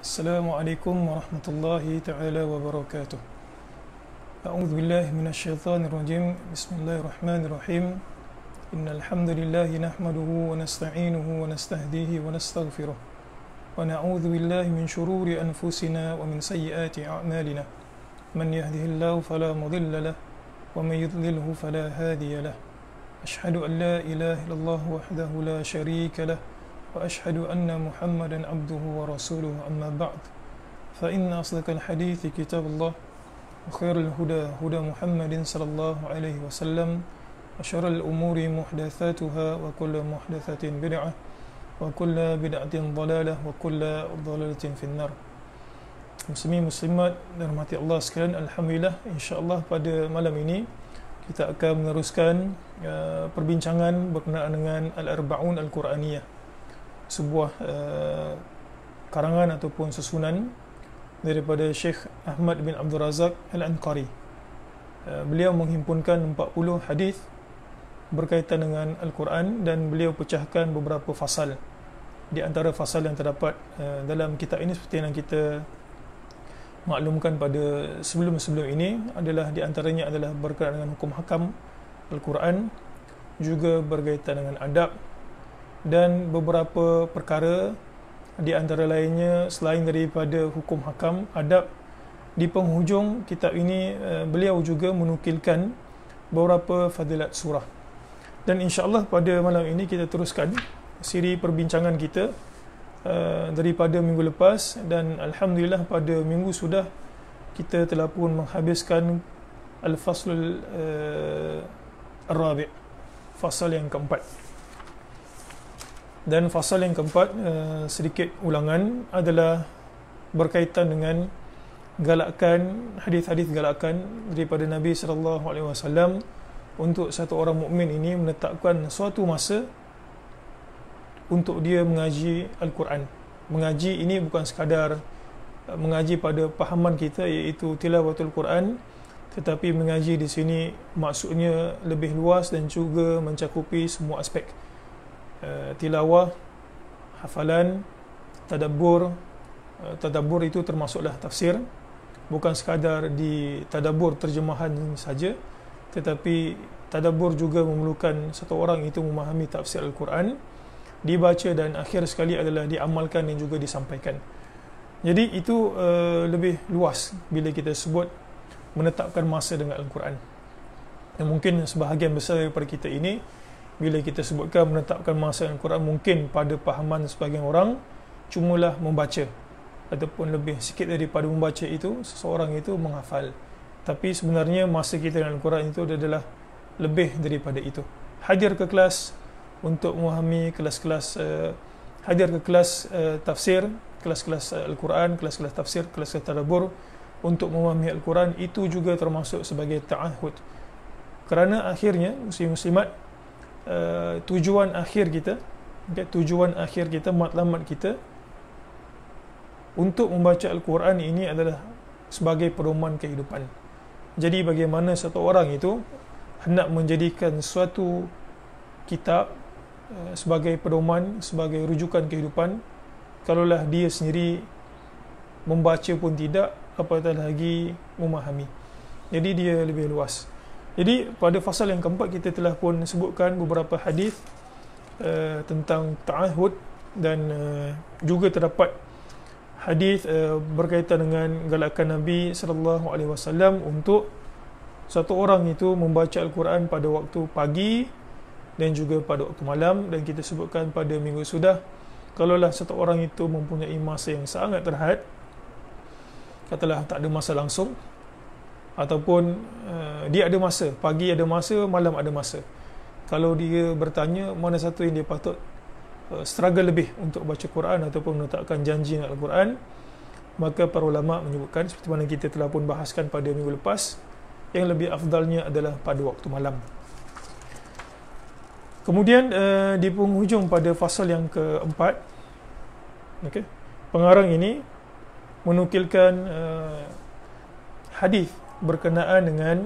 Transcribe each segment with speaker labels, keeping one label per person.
Speaker 1: السلام عليكم ورحمة الله تعالى وبركاته أعوذ بالله من الشيطان الرجيم بسم الله الرحمن الرحيم إن الحمد لله نحمده ونستعينه ونستهديه ونستغفره ونعوذ بالله من شرور أنفسنا ومن سيئات أعمالنا من يهده الله فلا مضل له ومن يضلله فلا هادي له أشهد أن لا إله إلا الله وحده لا شريك له وأشهد أن محمدا عبده ورسوله أما بعد فإن أصدق الحديث كتاب الله وخير الهدى هدى محمد صلى الله عليه وسلم وشر الأمور محدثاتها وكل محدثة بدعة وكل بدعة ضلالة وكل ضلالة في النار Muslimin Muslimat dan rahmati Allah sekalian Alhamdulillah insyaAllah pada malam ini Kita akan meneruskan uh, perbincangan berkenaan dengan Al-Arba'un Al-Quraniyah sebuah uh, karangan ataupun susunan daripada Sheikh Ahmad bin Abdul Razak Al-Anqari. Uh, beliau menghimpunkan 40 hadis berkaitan dengan Al-Quran dan beliau pecahkan beberapa fasal di antara fasal yang terdapat uh, dalam kitab ini seperti yang kita maklumkan pada sebelum-sebelum ini adalah di antaranya adalah berkaitan dengan hukum hakam Al-Quran juga berkaitan dengan adab dan beberapa perkara di antara lainnya selain daripada hukum hakam adab di penghujung kitab ini eh, beliau juga menukilkan beberapa fadilat surah dan insyaallah pada malam ini kita teruskan siri perbincangan kita uh, daripada minggu lepas dan alhamdulillah pada minggu sudah kita telah pun menghabiskan al-faslul uh, ar-rabi' fasal yang keempat dan fasal yang keempat eh, sedikit ulangan adalah berkaitan dengan galakan hadis-hadis galakan daripada Nabi sallallahu alaihi wasallam untuk satu orang mukmin ini menetapkan suatu masa untuk dia mengaji al-Quran. Mengaji ini bukan sekadar eh, mengaji pada pahaman kita iaitu tilawatul Quran tetapi mengaji di sini maksudnya lebih luas dan juga mencakupi semua aspek. Eh, tilawah hafalan tadabbur eh, tadabbur itu termasuklah tafsir bukan sekadar di tadabbur terjemahan saja tetapi tadabbur juga memerlukan satu orang itu memahami tafsir al-Quran dibaca dan akhir sekali adalah diamalkan dan juga disampaikan jadi itu uh, lebih luas bila kita sebut menetapkan masa dengan al-Quran dan mungkin sebahagian besar daripada kita ini bila kita sebutkan menetapkan masa yang kurang mungkin pada pahaman sebagian orang cumalah membaca ataupun lebih sikit daripada membaca itu seseorang itu menghafal tapi sebenarnya masa kita dalam Al-Quran itu adalah lebih daripada itu hadir ke kelas untuk memahami kelas-kelas uh, hadir ke kelas uh, tafsir kelas-kelas uh, Al-Quran, kelas-kelas tafsir kelas-kelas tadabur untuk memahami Al-Quran itu juga termasuk sebagai ta'ahud kerana akhirnya muslim-muslimat Eh, tujuan akhir kita okay, tujuan akhir kita, matlamat kita untuk membaca Al-Quran ini adalah sebagai pedoman kehidupan jadi bagaimana satu orang itu hendak menjadikan suatu kitab eh, sebagai pedoman, sebagai rujukan kehidupan kalaulah dia sendiri membaca pun tidak apatah lagi memahami jadi dia lebih luas jadi pada fasal yang keempat kita telah pun sebutkan beberapa hadis uh, tentang ta'ahud dan uh, juga terdapat hadis uh, berkaitan dengan galakan Nabi sallallahu alaihi wasallam untuk satu orang itu membaca al-Quran pada waktu pagi dan juga pada waktu malam dan kita sebutkan pada minggu sudah kalaulah satu orang itu mempunyai masa yang sangat terhad katalah tak ada masa langsung ataupun uh, dia ada masa pagi ada masa malam ada masa kalau dia bertanya mana satu yang dia patut uh, struggle lebih untuk baca Quran ataupun menetapkan janji dalam Quran maka para ulama menyebutkan seperti mana kita telah pun bahaskan pada minggu lepas yang lebih afdalnya adalah pada waktu malam kemudian uh, di penghujung pada fasal yang keempat okay, pengarang ini menukilkan uh, hadis berkenaan dengan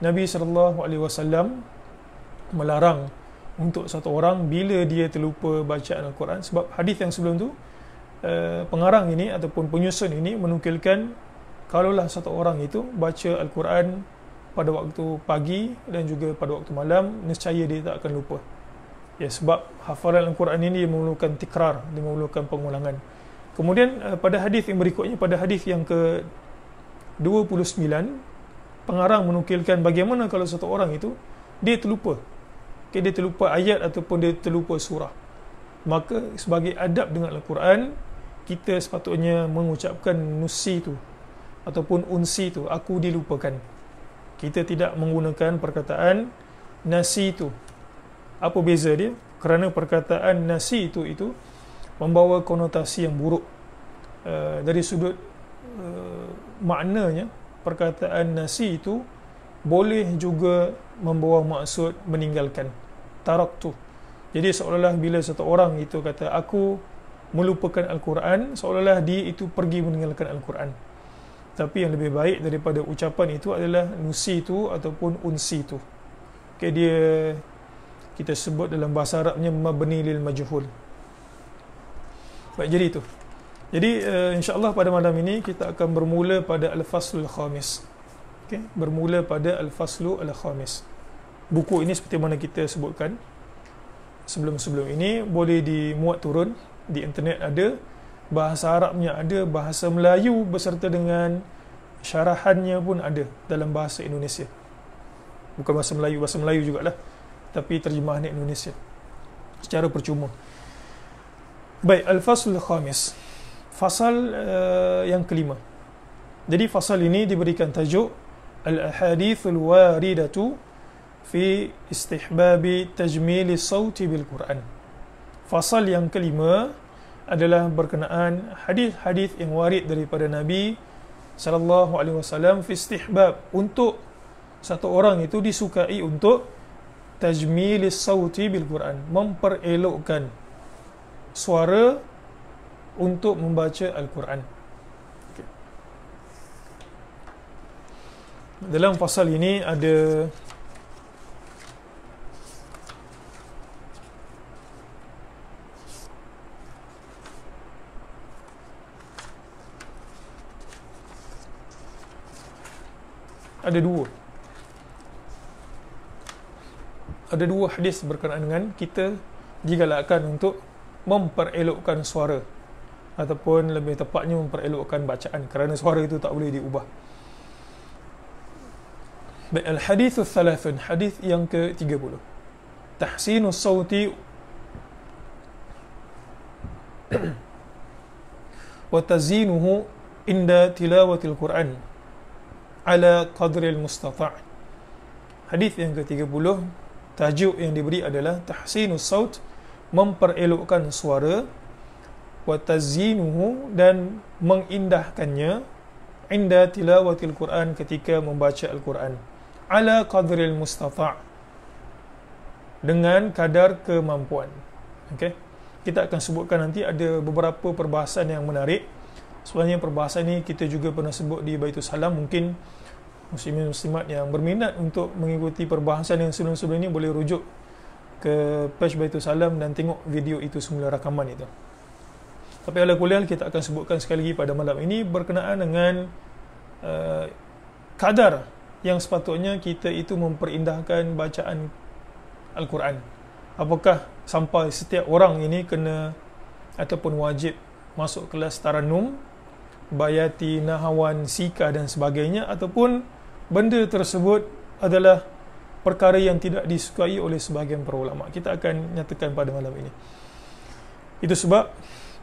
Speaker 1: Nabi sallallahu alaihi wasallam melarang untuk satu orang bila dia terlupa bacaan al-Quran sebab hadis yang sebelum tu eh, pengarang ini ataupun penyusun ini menukilkan kalaulah satu orang itu baca al-Quran pada waktu pagi dan juga pada waktu malam nescaya dia tak akan lupa. Ya sebab hafalan al-Quran ini memerlukan tikrar, dia memerlukan pengulangan. Kemudian eh, pada hadis yang berikutnya pada hadis yang ke 29 pengarang menukilkan bagaimana kalau satu orang itu dia terlupa okay, dia terlupa ayat ataupun dia terlupa surah maka sebagai adab dengan Al-Quran kita sepatutnya mengucapkan nusi itu ataupun unsi itu aku dilupakan kita tidak menggunakan perkataan nasi itu apa beza dia kerana perkataan nasi itu itu membawa konotasi yang buruk uh, dari sudut eh, maknanya perkataan nasi itu boleh juga membawa maksud meninggalkan tu jadi seolah-olah bila satu orang itu kata aku melupakan al-Quran seolah-olah dia itu pergi meninggalkan al-Quran tapi yang lebih baik daripada ucapan itu adalah nusi itu ataupun unsi itu okay, dia kita sebut dalam bahasa Arabnya mabni lil majhul baik jadi itu jadi uh, insyaAllah pada malam ini kita akan bermula pada Al-Faslul Khamis okay? Bermula pada Al-Faslul Khamis Buku ini seperti mana kita sebutkan Sebelum-sebelum ini boleh dimuat turun Di internet ada Bahasa Arabnya ada Bahasa Melayu beserta dengan syarahannya pun ada dalam bahasa Indonesia bukan bahasa Melayu, bahasa Melayu juga lah, tapi terjemahan Indonesia secara percuma baik, Al-Faslul Khamis fasal uh, yang kelima. Jadi fasal ini diberikan tajuk al-ahadithul waridatu fi istihbabi tajmili sawti bil Quran. Fasal yang kelima adalah berkenaan hadith-hadith yang warid daripada Nabi sallallahu alaihi wasallam fi istihbab untuk satu orang itu disukai untuk tajmili sawti bil Quran, memperelokkan suara untuk membaca Al-Quran. Dalam pasal ini ada ada dua ada dua hadis berkenaan dengan kita digalakkan untuk memperelokkan suara ataupun lebih tepatnya memperelokkan bacaan kerana suara itu tak boleh diubah. Baik, al-hadith al-thalathun, hadith yang ke-30. Tahsinu sawti wa tazinuhu inda tilawatil Qur'an ala qadril mustafa' Hadis yang ke-30, tajuk yang diberi adalah Tahsinu saut, memperelokkan suara wa tazinuhu dan mengindahkannya inda tilawatil Quran ketika membaca Al-Quran ala qadril mustata' dengan kadar kemampuan. Okey. Kita akan sebutkan nanti ada beberapa perbahasan yang menarik. Sebenarnya perbahasan ini kita juga pernah sebut di Baitul Salam mungkin muslimin muslimat yang berminat untuk mengikuti perbahasan yang sebelum-sebelum ini boleh rujuk ke page Baitul Salam dan tengok video itu semula rakaman itu. Tapi oleh kuliah kita akan sebutkan sekali lagi pada malam ini berkenaan dengan uh, kadar yang sepatutnya kita itu memperindahkan bacaan Al-Quran. Apakah sampai setiap orang ini kena ataupun wajib masuk kelas Taranum, Bayati, Nahawan, Sika dan sebagainya ataupun benda tersebut adalah perkara yang tidak disukai oleh sebahagian perulama. Kita akan nyatakan pada malam ini. Itu sebab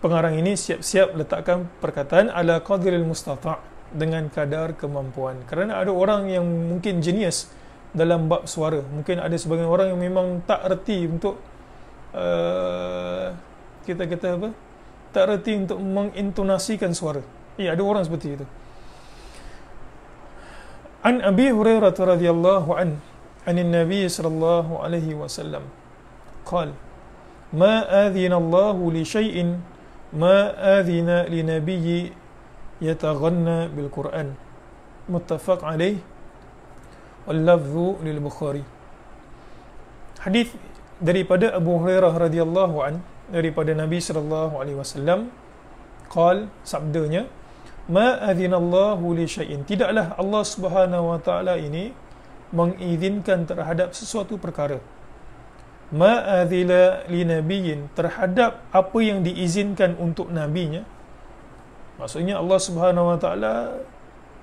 Speaker 1: pengarang ini siap-siap letakkan perkataan ala qadiril mustata dengan kadar kemampuan kerana ada orang yang mungkin genius dalam bab suara mungkin ada sebagian orang yang memang tak reti untuk uh, kita kata apa tak reti untuk mengintonasikan suara ya ada orang seperti itu an abi hurairah radhiyallahu an anin nabi sallallahu alaihi wasallam qal ma adhina allah li shay'in ما آذن لنبي يتغنى بالقرآن متفق عليه اللفظ للبخاري حديث daripada Abu Hurairah radhiyallahu an daripada Nabi sallallahu alaihi wasallam qal sabdanya ma adhinallahu li syai'in tidaklah Allah Subhanahu wa taala ini mengizinkan terhadap sesuatu perkara ma'adhila li nabiyyin terhadap apa yang diizinkan untuk nabinya maksudnya Allah Subhanahu wa taala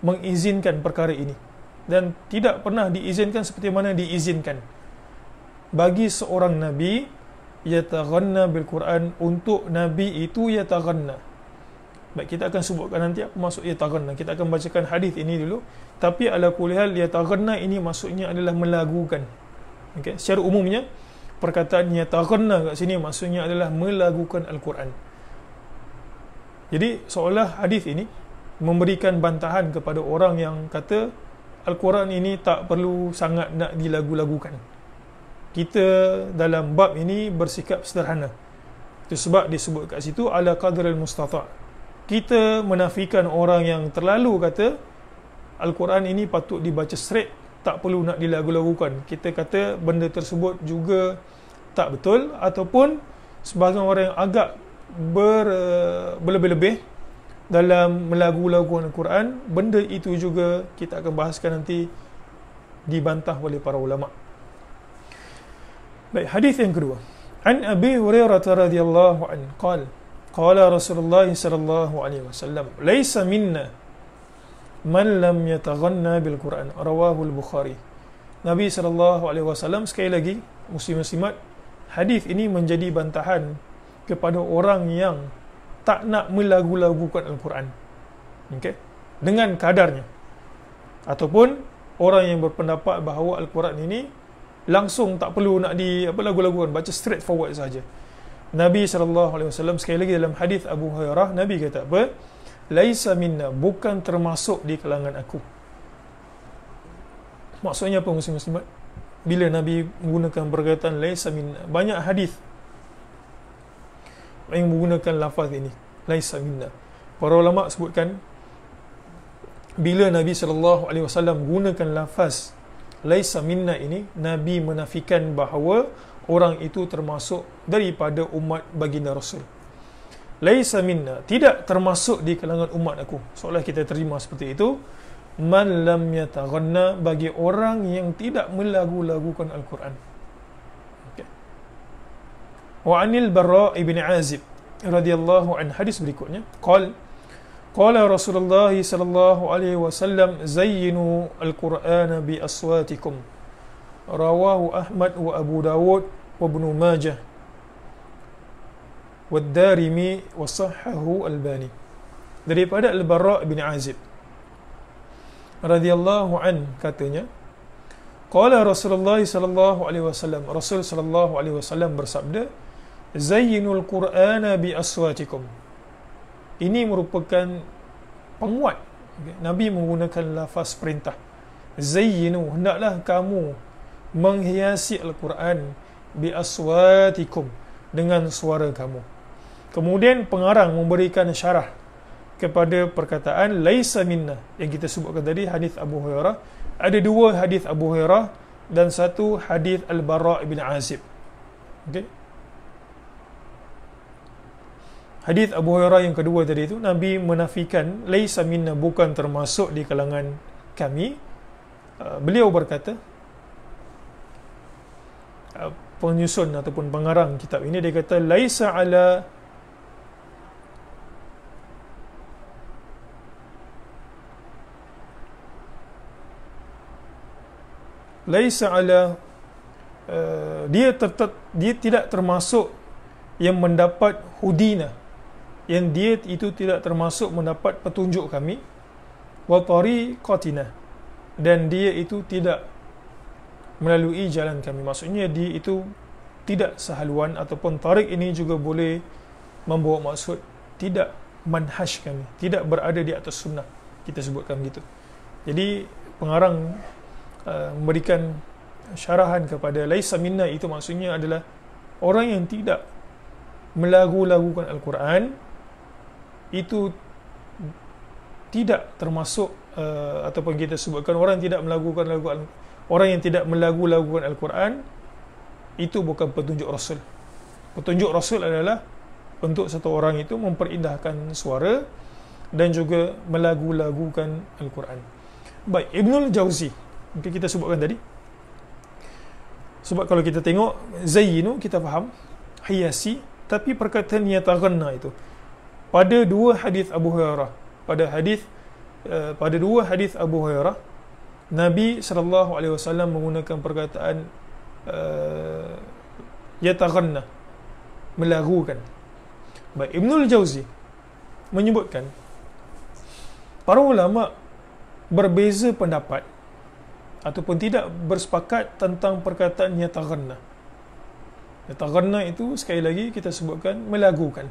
Speaker 1: mengizinkan perkara ini dan tidak pernah diizinkan seperti mana diizinkan bagi seorang nabi yataghanna bil Quran untuk nabi itu yataghanna baik kita akan sebutkan nanti apa maksud yataghanna kita akan bacakan hadis ini dulu tapi ala kulihal yataghanna ini maksudnya adalah melagukan okey secara umumnya perkataan yatakhanna kat sini maksudnya adalah melagukan al-Quran. Jadi seolah hadis ini memberikan bantahan kepada orang yang kata al-Quran ini tak perlu sangat nak dilagu-lagukan. Kita dalam bab ini bersikap sederhana. Itu sebab disebut kat situ ala qadral mustata. Kita menafikan orang yang terlalu kata al-Quran ini patut dibaca straight tak perlu nak dilagu-lagukan. Kita kata benda tersebut juga tak betul ataupun sebahagian orang yang agak ber, eh, berlebih-lebih dalam melagu-lagukan Al-Quran, benda itu juga kita akan bahaskan nanti dibantah oleh para ulama. Baik, hadis yang kedua. An Abi Hurairah radhiyallahu anhu qala qala Rasulullah sallallahu alaihi wasallam, "Laisa minna man lam yataghanna bil Quran rawahu al Bukhari Nabi sallallahu alaihi wasallam sekali lagi muslim-muslimat hadis ini menjadi bantahan kepada orang yang tak nak melagu-lagukan al-Quran okey dengan kadarnya ataupun orang yang berpendapat bahawa al-Quran ini langsung tak perlu nak di apa lagu-lagukan baca straight forward saja Nabi sallallahu alaihi wasallam sekali lagi dalam hadis Abu Hurairah Nabi kata apa laisa minna bukan termasuk di kalangan aku maksudnya apa muslim muslimat bila nabi menggunakan perkataan laisa minna banyak hadis yang menggunakan lafaz ini laisa minna para ulama sebutkan bila nabi sallallahu alaihi wasallam gunakan lafaz laisa minna ini nabi menafikan bahawa orang itu termasuk daripada umat baginda rasul laisa minna tidak termasuk di kalangan umat aku seolah kita terima seperti itu man lam yataghanna bagi orang yang tidak melagu-lagukan al-Quran okay. wa anil barra ibn azib radhiyallahu an hadis berikutnya qal qala rasulullah sallallahu alaihi wasallam zayyinu al-Quran bi aswatikum rawahu ahmad wa abu dawud wa ibn majah والدارمي وصححه الباني daripada Al-Bara bin Azib radhiyallahu an katanya qala Rasulullah sallallahu alaihi wasallam Rasul sallallahu alaihi wasallam bersabda zayyinul qur'ana bi aswatikum ini merupakan penguat Nabi menggunakan lafaz perintah zayyinu hendaklah kamu menghiasi al-Quran bi aswatikum dengan suara kamu Kemudian pengarang memberikan syarah kepada perkataan laisa minna yang kita sebutkan tadi hadis Abu Hurairah. Ada dua hadis Abu Hurairah dan satu hadis Al-Bara bin Azib. Okey. Hadis Abu Hurairah yang kedua tadi itu Nabi menafikan laisa minna bukan termasuk di kalangan kami. Uh, beliau berkata uh, penyusun ataupun pengarang kitab ini dia kata laisa ala laisa ala uh, dia ter, ter, dia tidak termasuk yang mendapat hudina yang dia itu tidak termasuk mendapat petunjuk kami wa tariqatina dan dia itu tidak melalui jalan kami maksudnya dia itu tidak sehaluan ataupun tarik ini juga boleh membawa maksud tidak manhaj kami tidak berada di atas sunnah kita sebutkan begitu jadi pengarang Uh, memberikan syarahan kepada laisa minna itu maksudnya adalah orang yang tidak melagu-lagukan al-Quran itu tidak termasuk uh, ataupun kita sebutkan orang yang tidak melagukan lagu orang yang tidak melagu-lagukan al-Quran itu bukan petunjuk rasul. Petunjuk rasul adalah untuk satu orang itu memperindahkan suara dan juga melagu-lagukan al-Quran. Baik, Ibnul Jauzi kita sebutkan tadi sebab kalau kita tengok zayyinu kita faham hiasi tapi perkataan yataghanna itu pada dua hadis Abu Hurairah pada hadis uh, pada dua hadis Abu Hurairah Nabi sallallahu alaihi wasallam menggunakan perkataan uh, eh, yataghanna melagukan baik Ibnul Jauzi menyebutkan para ulama berbeza pendapat ataupun tidak bersepakat tentang perkataan yataghanna. Yataghanna itu sekali lagi kita sebutkan melagukan.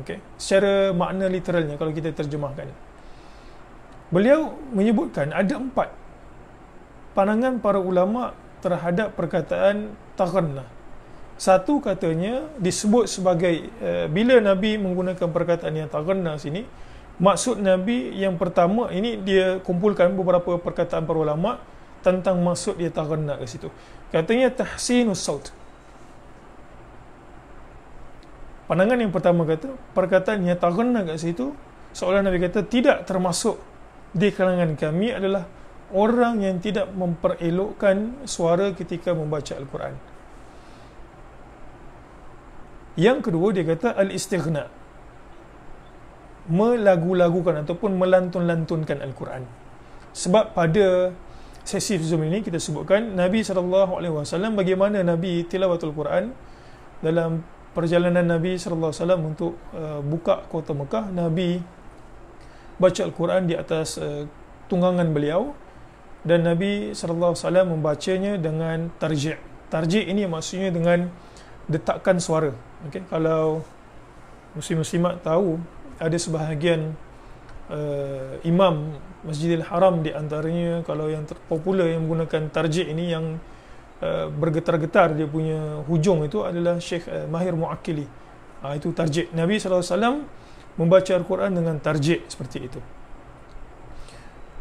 Speaker 1: Okey, secara makna literalnya kalau kita terjemahkan. Beliau menyebutkan ada empat pandangan para ulama terhadap perkataan taghanna. Satu katanya disebut sebagai uh, bila Nabi menggunakan perkataan yang sini, Maksud Nabi yang pertama ini dia kumpulkan beberapa perkataan para ulama tentang maksud dia tarannak ke situ. Katanya tahsinu saut. Pandangan yang pertama kata perkataan yang tarannak ke situ seolah Nabi kata tidak termasuk di kalangan kami adalah orang yang tidak memperelokkan suara ketika membaca Al-Quran. Yang kedua dia kata al-istighna' melagu-lagukan ataupun melantun-lantunkan Al-Quran. Sebab pada sesi Zoom ini kita sebutkan Nabi saw bagaimana Nabi tilawatul Quran dalam perjalanan Nabi saw untuk uh, buka kota Mekah, Nabi baca Al-Quran di atas uh, tunggangan beliau dan Nabi saw membacanya dengan tarji'. Tarji' ini maksudnya dengan detakkan suara. Okay, kalau muslim-muslimat tahu ada sebahagian uh, imam Masjidil Haram di antaranya kalau yang terpopular yang menggunakan tarjih ini yang uh, bergetar-getar dia punya hujung itu adalah Sheikh uh, Mahir Muakili. Uh, ah, itu tarjih. Nabi Sallallahu Alaihi Wasallam membaca Al-Quran dengan tarjih seperti itu.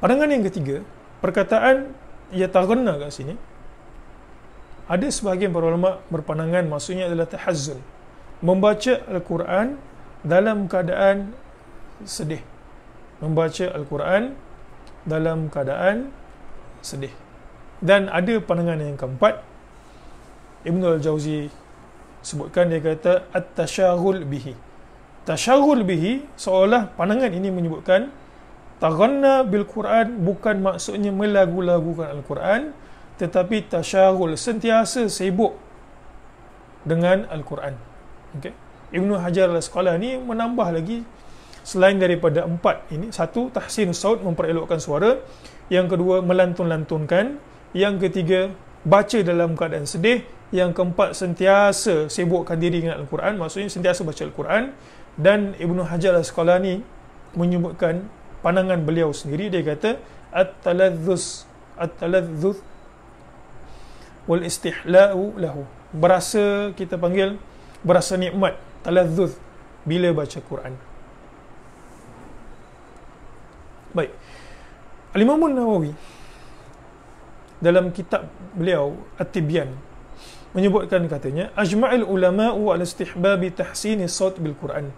Speaker 1: Pandangan yang ketiga, perkataan ia taghanna kat sini ada sebahagian para ulama berpandangan maksudnya adalah tahazzun membaca Al-Quran dalam keadaan sedih membaca al-Quran dalam keadaan sedih dan ada pandangan yang keempat Ibn al-Jauzi sebutkan dia kata at-tashaghul bihi tashaghul bihi seolah pandangan ini menyebutkan taghanna bil Quran bukan maksudnya melagu-lagukan al-Quran tetapi tashaghul sentiasa sibuk dengan al-Quran Okay. Ibnu Hajar Al-Sekolah ni menambah lagi selain daripada empat ini satu tahsin saud memperelokkan suara yang kedua melantun-lantunkan yang ketiga baca dalam keadaan sedih yang keempat sentiasa sibukkan diri dengan Al-Quran maksudnya sentiasa baca Al-Quran dan Ibnu Hajar Al-Sekolah ni menyebutkan pandangan beliau sendiri dia kata at-taladzus at-taladzus wal istihla'u lahu berasa kita panggil berasa nikmat talazzuz bila baca Quran. Baik. al Nawawi dalam kitab beliau At-Tibyan menyebutkan katanya ajma'il ulama'u 'ala istihbabi tahsini sawt bil Quran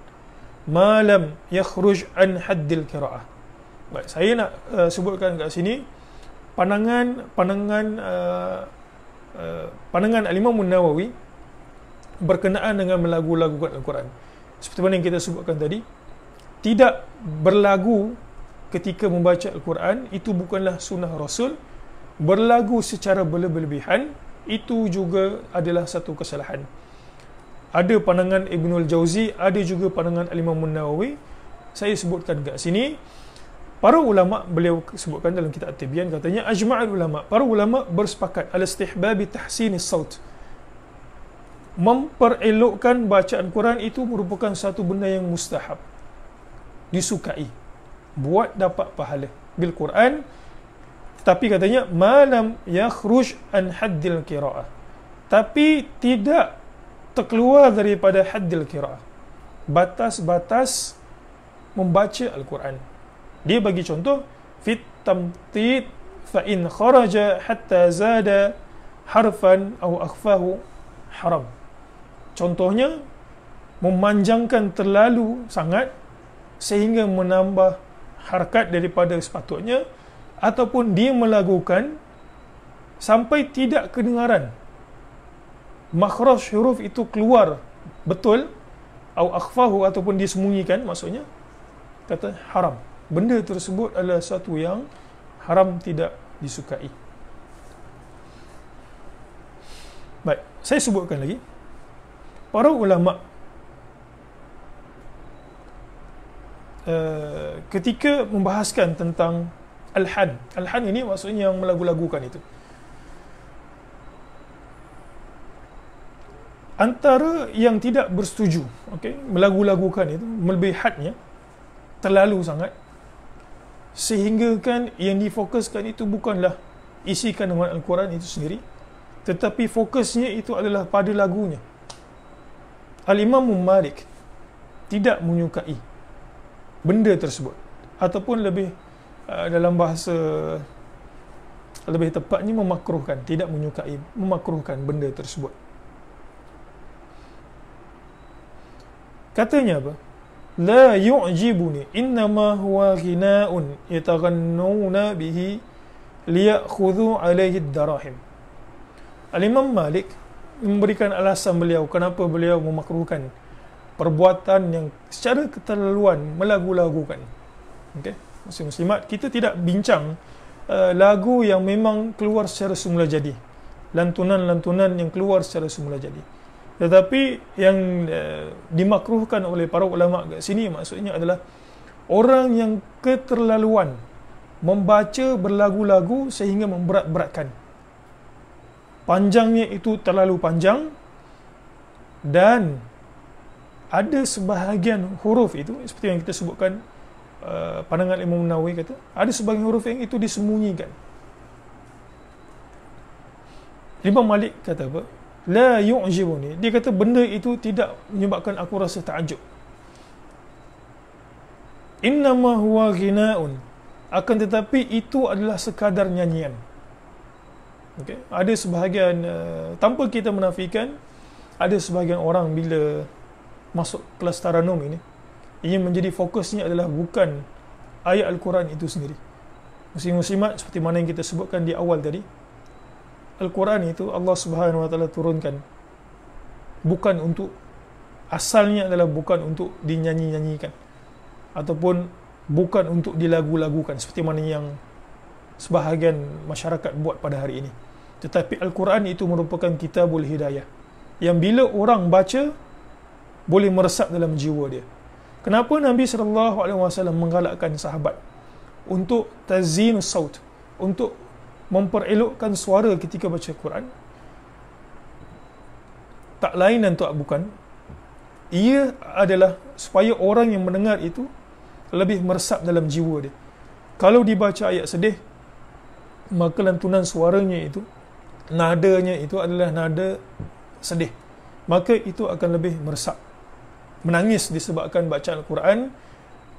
Speaker 1: ma lam yakhruj an haddil qira'ah. Baik, saya nak uh, sebutkan kat sini pandangan pandangan uh, uh, pandangan al Nawawi berkenaan dengan melagu-lagu Al-Quran. Seperti mana yang kita sebutkan tadi, tidak berlagu ketika membaca Al-Quran itu bukanlah sunnah Rasul. Berlagu secara berlebihan itu juga adalah satu kesalahan. Ada pandangan Ibn al-Jawzi, ada juga pandangan Al-Imam nawawi Saya sebutkan kat sini, para ulama beliau sebutkan dalam kitab At-Tibyan katanya ajma'ul ulama para ulama bersepakat al-istihbab tahsinis saut memperelokkan bacaan Quran itu merupakan satu benda yang mustahab disukai buat dapat pahala bil Quran tapi katanya malam yakhruj an haddil qiraah tapi tidak terkeluar daripada haddil qiraah batas-batas membaca al-Quran dia bagi contoh fit tamtid fa in kharaja hatta zada harfan aw akhfahu haram Contohnya, memanjangkan terlalu sangat sehingga menambah harkat daripada sepatutnya ataupun dia melagukan sampai tidak kedengaran makhraj huruf itu keluar betul atau akhfahu ataupun disembunyikan maksudnya kata haram benda tersebut adalah satu yang haram tidak disukai baik saya sebutkan lagi para ulama uh, ketika membahaskan tentang alhan alhan ini maksudnya yang melagu-lagukan itu antara yang tidak bersetuju okay, melagu-lagukan itu melebihi hadnya terlalu sangat sehinggakan yang difokuskan itu bukanlah isi kandungan al-Quran itu sendiri tetapi fokusnya itu adalah pada lagunya Al-Imam Malik tidak menyukai benda tersebut ataupun lebih uh, dalam bahasa lebih tepatnya memakruhkan tidak menyukai memakruhkan benda tersebut katanya apa la yu'jibuni innama huwa ghina'un yataghannuna bihi liya'khudhu alaihi ad-darahim Al-Imam Malik memberikan alasan beliau kenapa beliau memakruhkan perbuatan yang secara keterlaluan melagu-lagukan. Okey, muslim muslimat kita tidak bincang uh, lagu yang memang keluar secara semula jadi. Lantunan-lantunan yang keluar secara semula jadi. Tetapi yang uh, dimakruhkan oleh para ulama kat sini maksudnya adalah orang yang keterlaluan membaca berlagu-lagu sehingga memberat-beratkan panjangnya itu terlalu panjang dan ada sebahagian huruf itu seperti yang kita sebutkan uh, pandangan Imam Nawawi kata ada sebahagian huruf yang itu disembunyikan Imam Malik kata apa la yu'jibuni dia kata benda itu tidak menyebabkan aku rasa takjub innama ghina'un akan tetapi itu adalah sekadar nyanyian Okay. Ada sebahagian uh, tanpa kita menafikan ada sebahagian orang bila masuk kelas taranum ini ini menjadi fokusnya adalah bukan ayat Al-Quran itu sendiri. musim muslimat seperti mana yang kita sebutkan di awal tadi Al-Quran itu Allah Subhanahu Wa Taala turunkan bukan untuk asalnya adalah bukan untuk dinyanyi-nyanyikan ataupun bukan untuk dilagu-lagukan seperti mana yang sebahagian masyarakat buat pada hari ini tetapi Al-Quran itu merupakan kitabul hidayah yang bila orang baca boleh meresap dalam jiwa dia kenapa Nabi SAW menggalakkan sahabat untuk tazim saut untuk memperelokkan suara ketika baca Quran tak lain dan tak bukan ia adalah supaya orang yang mendengar itu lebih meresap dalam jiwa dia kalau dibaca ayat sedih maka lantunan suaranya itu nadanya itu adalah nada sedih maka itu akan lebih meresap menangis disebabkan bacaan Al-Quran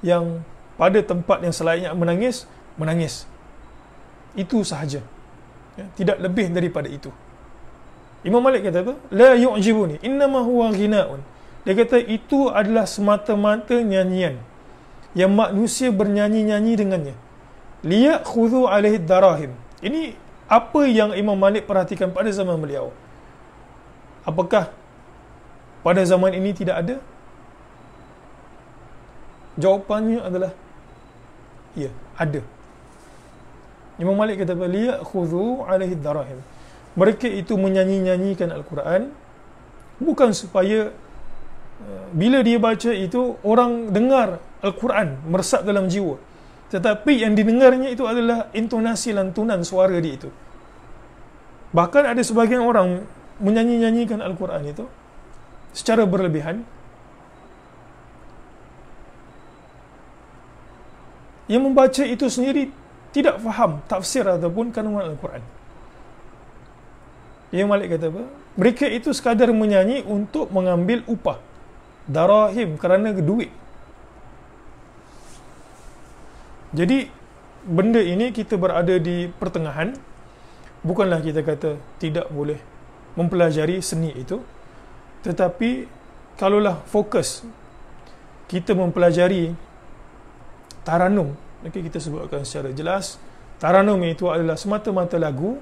Speaker 1: yang pada tempat yang selainnya menangis menangis itu sahaja ya, tidak lebih daripada itu Imam Malik kata apa la yu'jibuni innama huwa ghina'un dia kata itu adalah semata-mata nyanyian yang manusia bernyanyi-nyanyi dengannya liya khudhu alaihi darahim ini apa yang Imam Malik perhatikan pada zaman beliau? Apakah pada zaman ini tidak ada? Jawapannya adalah ya, ada. Imam Malik kata beliau khudhu alaihi darahim. Mereka itu menyanyi-nyanyikan al-Quran bukan supaya eh, bila dia baca itu orang dengar al-Quran meresap dalam jiwa tetapi yang didengarnya itu adalah intonasi lantunan suara dia itu. Bahkan ada sebagian orang menyanyi-nyanyikan Al-Quran itu secara berlebihan. Yang membaca itu sendiri tidak faham tafsir ataupun kandungan Al-Quran. Yang Malik kata apa? Mereka itu sekadar menyanyi untuk mengambil upah. Darahim kerana duit. Jadi benda ini kita berada di pertengahan bukanlah kita kata tidak boleh mempelajari seni itu tetapi kalaulah fokus kita mempelajari taranum okay, kita sebutkan secara jelas taranum itu adalah semata-mata lagu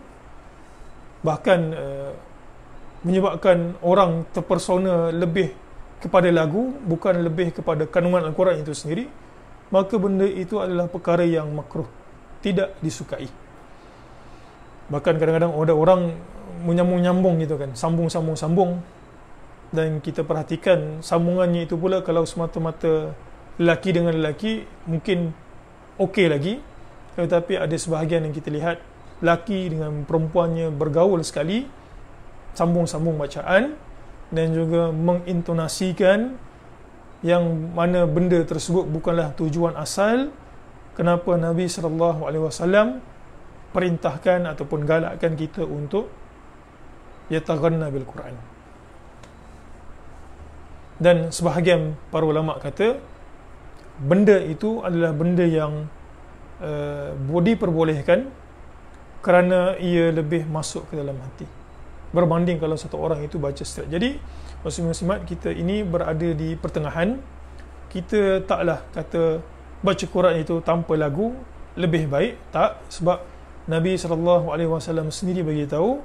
Speaker 1: bahkan uh, menyebabkan orang terpersona lebih kepada lagu bukan lebih kepada kandungan Al-Quran itu sendiri maka benda itu adalah perkara yang makruh tidak disukai bahkan kadang-kadang ada orang menyambung-nyambung gitu kan sambung-sambung-sambung dan kita perhatikan sambungannya itu pula kalau semata-mata lelaki dengan lelaki mungkin okey lagi tetapi ada sebahagian yang kita lihat lelaki dengan perempuannya bergaul sekali sambung-sambung bacaan dan juga mengintonasikan yang mana benda tersebut bukanlah tujuan asal kenapa Nabi sallallahu alaihi wasallam perintahkan ataupun galakkan kita untuk yataghanna bil Quran dan sebahagian para ulama kata benda itu adalah benda yang uh, diperbolehkan kerana ia lebih masuk ke dalam hati berbanding kalau satu orang itu baca straight. Jadi, muslim-muslimat kita ini berada di pertengahan. Kita taklah kata baca Quran itu tanpa lagu lebih baik tak sebab Nabi sallallahu alaihi wasallam sendiri bagi tahu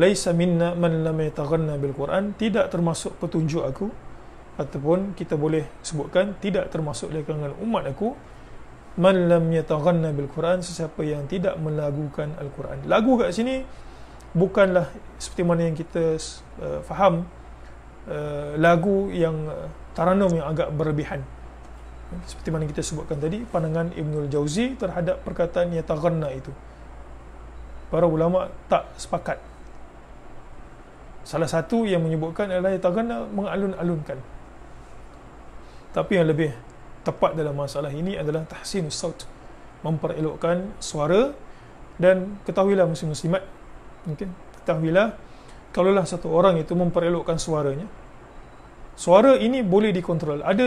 Speaker 1: laisa minna man lam yataghanna bil Quran tidak termasuk petunjuk aku ataupun kita boleh sebutkan tidak termasuk lekangan umat aku man lam yataghanna bil Quran sesiapa yang tidak melagukan al-Quran lagu kat sini bukanlah seperti mana yang kita uh, faham uh, lagu yang uh, eh, taranum yang agak berlebihan seperti mana kita sebutkan tadi pandangan Ibnul Jauzi terhadap perkataan yang taghanna itu para ulama tak sepakat salah satu yang menyebutkan adalah yang taghanna mengalun-alunkan tapi yang lebih tepat dalam masalah ini adalah tahsinus saut memperelokkan suara dan ketahuilah muslim muslimat Okay. Ketahuilah, kalaulah satu orang itu memperelokkan suaranya, suara ini boleh dikontrol. Ada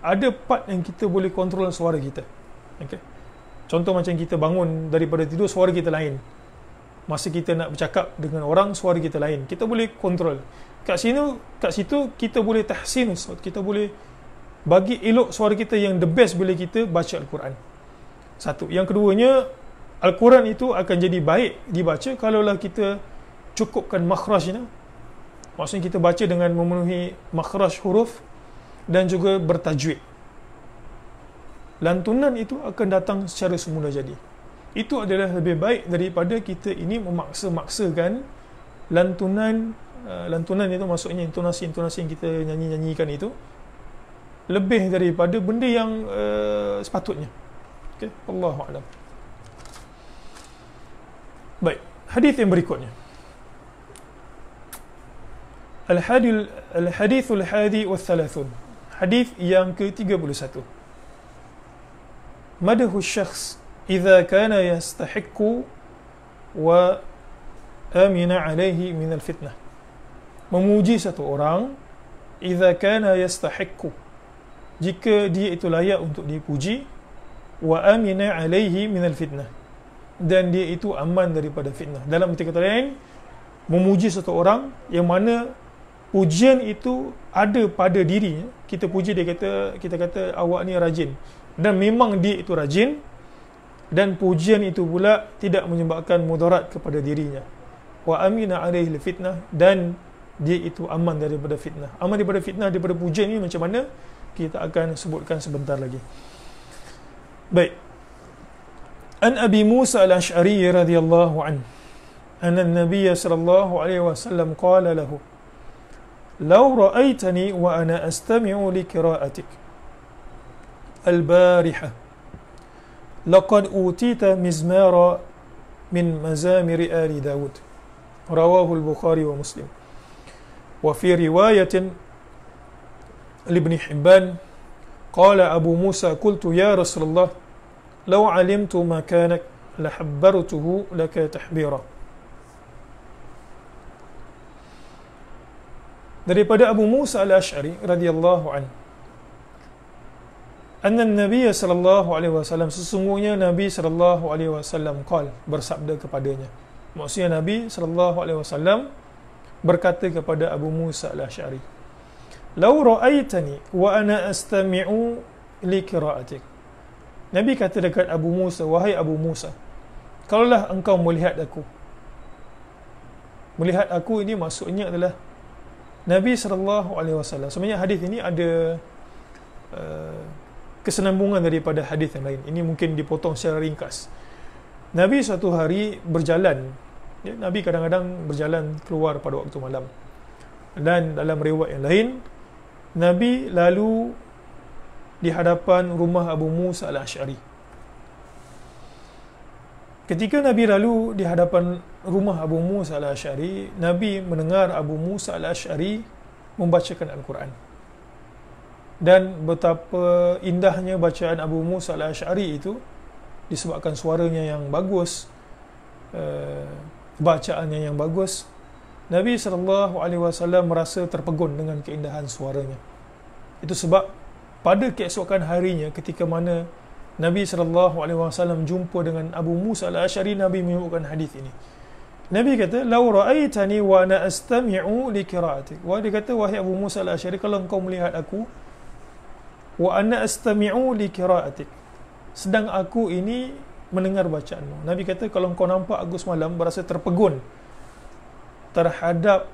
Speaker 1: ada part yang kita boleh kontrol suara kita. Okay. Contoh macam kita bangun daripada tidur, suara kita lain. Masa kita nak bercakap dengan orang, suara kita lain. Kita boleh kontrol. Kat sini, kat situ, kita boleh tahsin. Kita boleh bagi elok suara kita yang the best bila kita baca Al-Quran. Satu. Yang keduanya, Al-Quran itu akan jadi baik dibaca kalaulah kita cukupkan makhrajnya. Maksudnya kita baca dengan memenuhi makhraj huruf dan juga bertajwid. Lantunan itu akan datang secara semula jadi. Itu adalah lebih baik daripada kita ini memaksa-maksakan lantunan uh, lantunan itu maksudnya intonasi-intonasi yang kita nyanyi-nyanyikan itu lebih daripada benda yang uh, sepatutnya. Okey, Allahu a'lam. Baik, hadis yang berikutnya. Al-hadil al-hadithul hadi wa thalathun. Hadis yang ke-31. Madahu syakhs idza kana yastahiqqu wa amina alaihi min al-fitnah. Memuji satu orang idza kana yastahiqqu jika dia itu layak untuk dipuji wa amina alaihi min al-fitnah dan dia itu aman daripada fitnah. Dalam arti kata lain, memuji satu orang yang mana pujian itu ada pada dirinya, kita puji dia kata kita kata awak ni rajin dan memang dia itu rajin dan pujian itu pula tidak menyebabkan mudarat kepada dirinya. Wa amina alaihi fitnah dan dia itu aman daripada fitnah. Aman daripada fitnah daripada pujian ini macam mana? Kita akan sebutkan sebentar lagi. Baik, عن أبي موسى الأشعري رضي الله عنه أن النبي صلى الله عليه وسلم قال له لو رأيتني وأنا أستمع لقراءتك البارحة لقد أوتيت مزمارا من مزامر آل داود رواه البخاري ومسلم وفي رواية لابن حبان قال أبو موسى قلت يا رسول الله لو علمت مكانك لحبرته لك تحبيرا daripada Abu Musa al-Ash'ari radhiyallahu an anna Nabi sallallahu alaihi wasallam sesungguhnya nabi sallallahu alaihi wasallam qol bersabda kepadanya maksudnya nabi sallallahu alaihi wasallam berkata kepada Abu Musa al-Ash'ari law ra'aitani wa ana astami'u li qira'atik Nabi kata dekat Abu Musa, wahai Abu Musa, kalaulah engkau melihat aku. Melihat aku ini maksudnya adalah Nabi sallallahu alaihi wasallam. Sebenarnya hadis ini ada uh, kesenambungan daripada hadis yang lain. Ini mungkin dipotong secara ringkas. Nabi satu hari berjalan. Ya, Nabi kadang-kadang berjalan keluar pada waktu malam. Dan dalam riwayat yang lain, Nabi lalu di hadapan rumah Abu Musa al-Ash'ari. Ketika Nabi lalu di hadapan rumah Abu Musa al-Ash'ari, Nabi mendengar Abu Musa al-Ash'ari membacakan Al-Quran. Dan betapa indahnya bacaan Abu Musa al-Ash'ari itu disebabkan suaranya yang bagus, eh, bacaannya yang bagus, Nabi SAW merasa terpegun dengan keindahan suaranya. Itu sebab pada keesokan harinya ketika mana Nabi sallallahu alaihi wasallam jumpa dengan Abu Musa al-Asy'ari Nabi menyebutkan hadis ini. Nabi kata, "Lau ra'aitani wa ana astami'u li qira'atik." Wa dia kata, "Wahai Abu Musa al-Asy'ari, kalau engkau melihat aku wa ana astami'u li qira'atik." Sedang aku ini mendengar bacaanmu. Nabi kata, "Kalau engkau nampak aku semalam berasa terpegun terhadap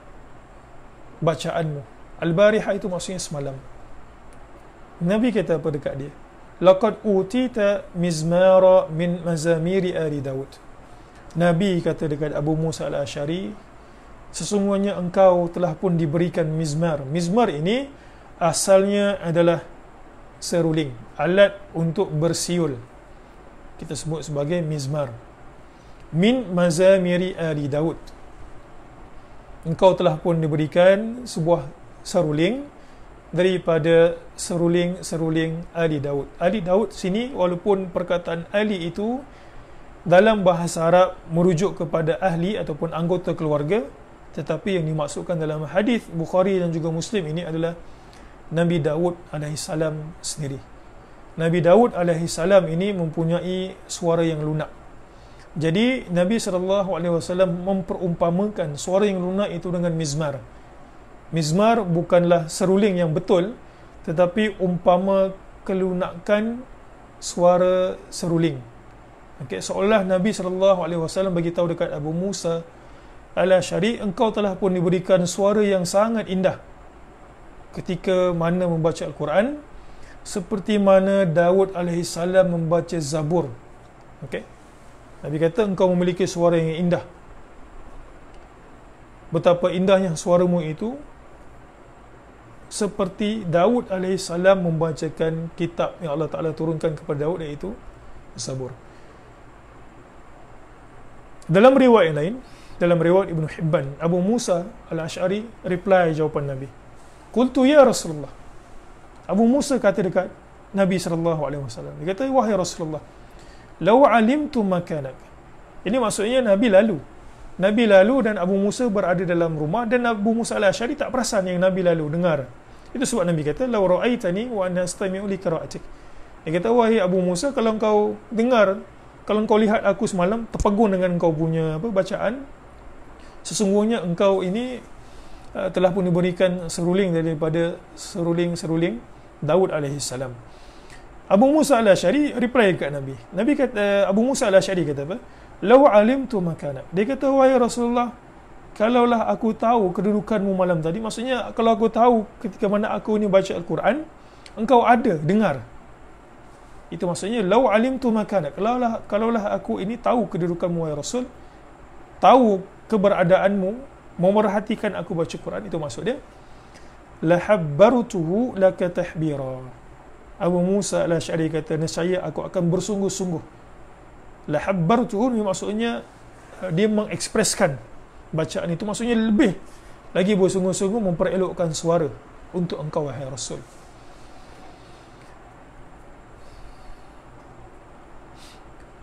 Speaker 1: bacaanmu." Al-Bariha itu maksudnya semalam. Nabi kata apa dekat dia? Laqad utita mizmara min mazamiri ali Daud. Nabi kata dekat Abu Musa al-Ashari, sesungguhnya engkau telah pun diberikan mizmar. Mizmar ini asalnya adalah seruling, alat untuk bersiul. Kita sebut sebagai mizmar. Min mazamiri ali Daud. Engkau telah pun diberikan sebuah seruling daripada seruling-seruling Ali Daud. Ali Daud sini walaupun perkataan Ali itu dalam bahasa Arab merujuk kepada ahli ataupun anggota keluarga tetapi yang dimaksudkan dalam hadis Bukhari dan juga Muslim ini adalah Nabi Daud Salam sendiri. Nabi Daud Salam ini mempunyai suara yang lunak. Jadi Nabi Alaihi Wasallam memperumpamakan suara yang lunak itu dengan mizmar. Mizmar bukanlah seruling yang betul tetapi umpama kelunakan suara seruling. Okey, seolah Nabi sallallahu alaihi wasallam bagi tahu dekat Abu Musa, "Ala syari engkau telah pun diberikan suara yang sangat indah ketika mana membaca Al-Quran seperti mana Daud alaihi salam membaca Zabur." Okey. Nabi kata, "Engkau memiliki suara yang indah." Betapa indahnya suaramu itu seperti Daud AS membacakan kitab yang Allah Ta'ala turunkan kepada Daud iaitu Sabur dalam riwayat lain dalam riwayat Ibn Hibban Abu Musa Al-Ash'ari reply jawapan Nabi Kultu ya Rasulullah Abu Musa kata dekat Nabi SAW dia kata wahai Rasulullah Lau alimtu makanak ini maksudnya Nabi lalu Nabi lalu dan Abu Musa berada dalam rumah dan Abu Musa al-Ashari tak perasan yang Nabi lalu dengar. Itu sebab Nabi kata, "Law ra'aitani wa ana astami'u li qira'atik." Dia kata, "Wahai Abu Musa, kalau kau dengar, kalau kau lihat aku semalam terpegun dengan kau punya apa bacaan, sesungguhnya engkau ini uh, telah pun diberikan seruling daripada seruling-seruling Dawud alaihi Abu Musa al-Ashari reply kepada Nabi. Nabi kata, uh, Abu Musa al-Ashari kata apa? Lau alim tu makana. Dia kata, wahai Rasulullah, kalaulah aku tahu kedudukanmu malam tadi, maksudnya kalau aku tahu ketika mana aku ni baca Al-Quran, engkau ada, dengar. Itu maksudnya, lau alim tu makana. Kalaulah, kalaulah aku ini tahu kedudukanmu, wahai Rasul, tahu keberadaanmu, mau merhatikan aku baca al Quran, itu maksudnya, lahabbarutuhu laka tahbira. Abu Musa al-Ash'ari kata, nasyaya aku akan bersungguh-sungguh lahabbar tu ni maksudnya eh, dia mengekspreskan bacaan itu maksudnya lebih lagi bersungguh-sungguh memperelokkan suara untuk engkau wahai Rasul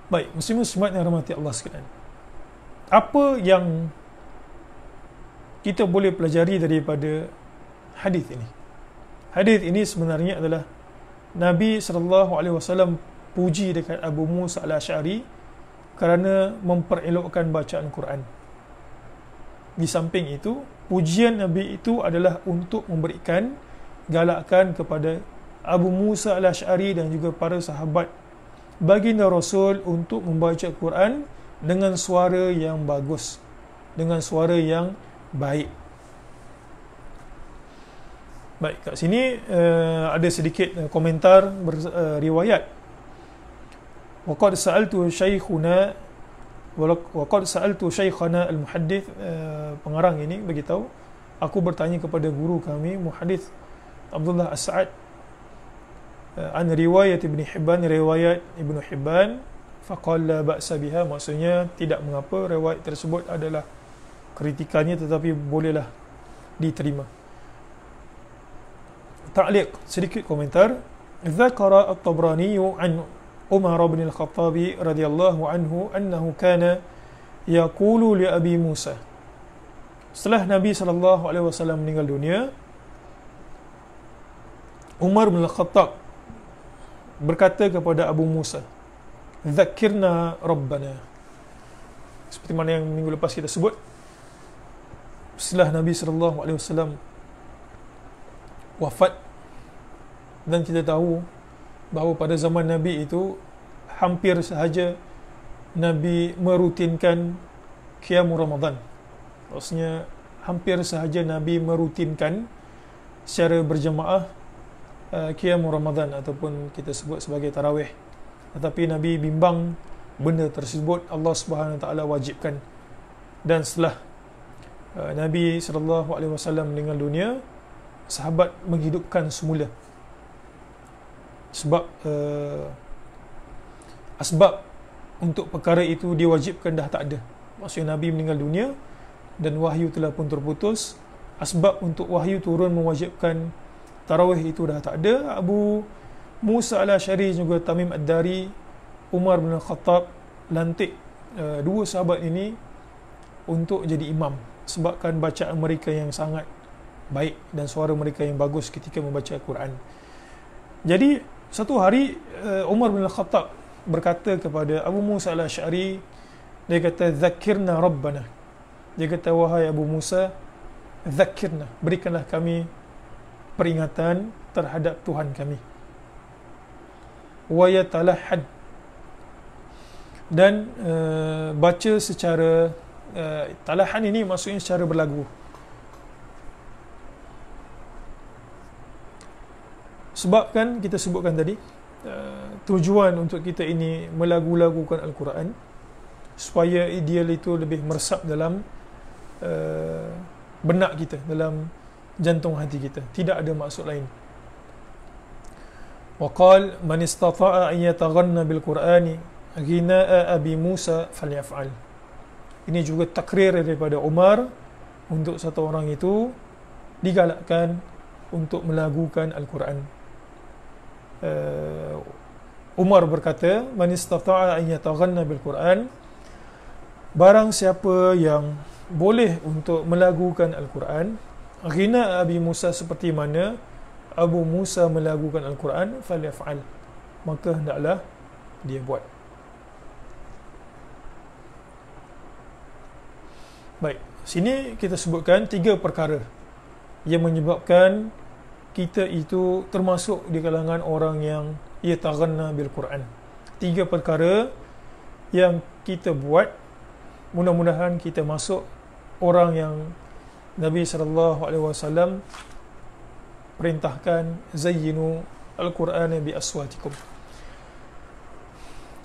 Speaker 1: baik muslim muslimat yang rahmati Allah sekalian apa yang kita boleh pelajari daripada hadis ini hadis ini sebenarnya adalah Nabi sallallahu alaihi wasallam puji dekat Abu Musa al-Ash'ari kerana memperelokkan bacaan Quran. Di samping itu, pujian Nabi itu adalah untuk memberikan galakan kepada Abu Musa al-Ash'ari dan juga para sahabat baginda Rasul untuk membaca Quran dengan suara yang bagus, dengan suara yang baik. Baik, kat sini uh, ada sedikit eh, komentar ber, uh, riwayat وقد سألت شيخنا وقد سألت شيخنا المحدث pengarang ini beritahu aku bertanya kepada guru kami muhadith Abdullah as As'ad an riwayat Ibn Hibban riwayat Ibn Hibban faqala ba'sa biha maksudnya tidak mengapa riwayat tersebut adalah kritikannya tetapi bolehlah diterima ta'liq sedikit komentar dzakara at-tabrani an Umar bin Al-Khattabi radhiyallahu anhu annahu kana yaqulu li Abi Musa Setelah Nabi sallallahu alaihi wasallam meninggal dunia Umar bin Al-Khattab berkata kepada Abu Musa Zakirna Rabbana Seperti mana yang minggu lepas kita sebut Setelah Nabi sallallahu alaihi wasallam wafat dan kita tahu bahawa pada zaman Nabi itu hampir sahaja Nabi merutinkan Qiyam Ramadan maksudnya hampir sahaja Nabi merutinkan secara berjemaah uh, eh, Qiyam Ramadan ataupun kita sebut sebagai Tarawih tetapi Nabi bimbang benda tersebut Allah Subhanahu taala wajibkan dan setelah eh, Nabi sallallahu alaihi wasallam meninggal dunia sahabat menghidupkan semula sebab uh, asbab untuk perkara itu diwajibkan dah tak ada maksudnya Nabi meninggal dunia dan wahyu telah pun terputus asbab untuk wahyu turun mewajibkan tarawih itu dah tak ada Abu Musa al-Syari juga Tamim Ad-Dari Umar bin Al-Khattab lantik uh, dua sahabat ini untuk jadi imam sebabkan bacaan mereka yang sangat baik dan suara mereka yang bagus ketika membaca Al-Quran jadi satu hari eh, Umar bin Al-Khattab berkata kepada Abu Musa Al-Ash'ari dia kata zakirna rabbana. Dia kata wahai Abu Musa zakirna berikanlah kami peringatan terhadap Tuhan kami. Wa yatalahad dan uh, baca secara uh, talahan ini maksudnya secara berlagu sebabkan kita sebutkan tadi eh, tujuan untuk kita ini melagu-lagukan Al-Quran supaya ideal itu lebih meresap dalam uh, benak kita dalam jantung hati kita tidak ada maksud lain waqal man istata'a an yataghanna bil qur'ani ghina'a abi musa falyaf'al ini juga takrir daripada Umar untuk satu orang itu digalakkan untuk melagukan al-Quran uh, Umar berkata man istata'a an yataghanna bil Quran barang siapa yang boleh untuk melagukan al-Quran ghina Abi Musa seperti mana Abu Musa melagukan al-Quran falyaf'al maka hendaklah dia buat Baik, sini kita sebutkan tiga perkara yang menyebabkan kita itu termasuk di kalangan orang yang ia tarana bil Quran. Tiga perkara yang kita buat mudah-mudahan kita masuk orang yang Nabi sallallahu alaihi wasallam perintahkan zayyinu al-Quran bi aswatikum.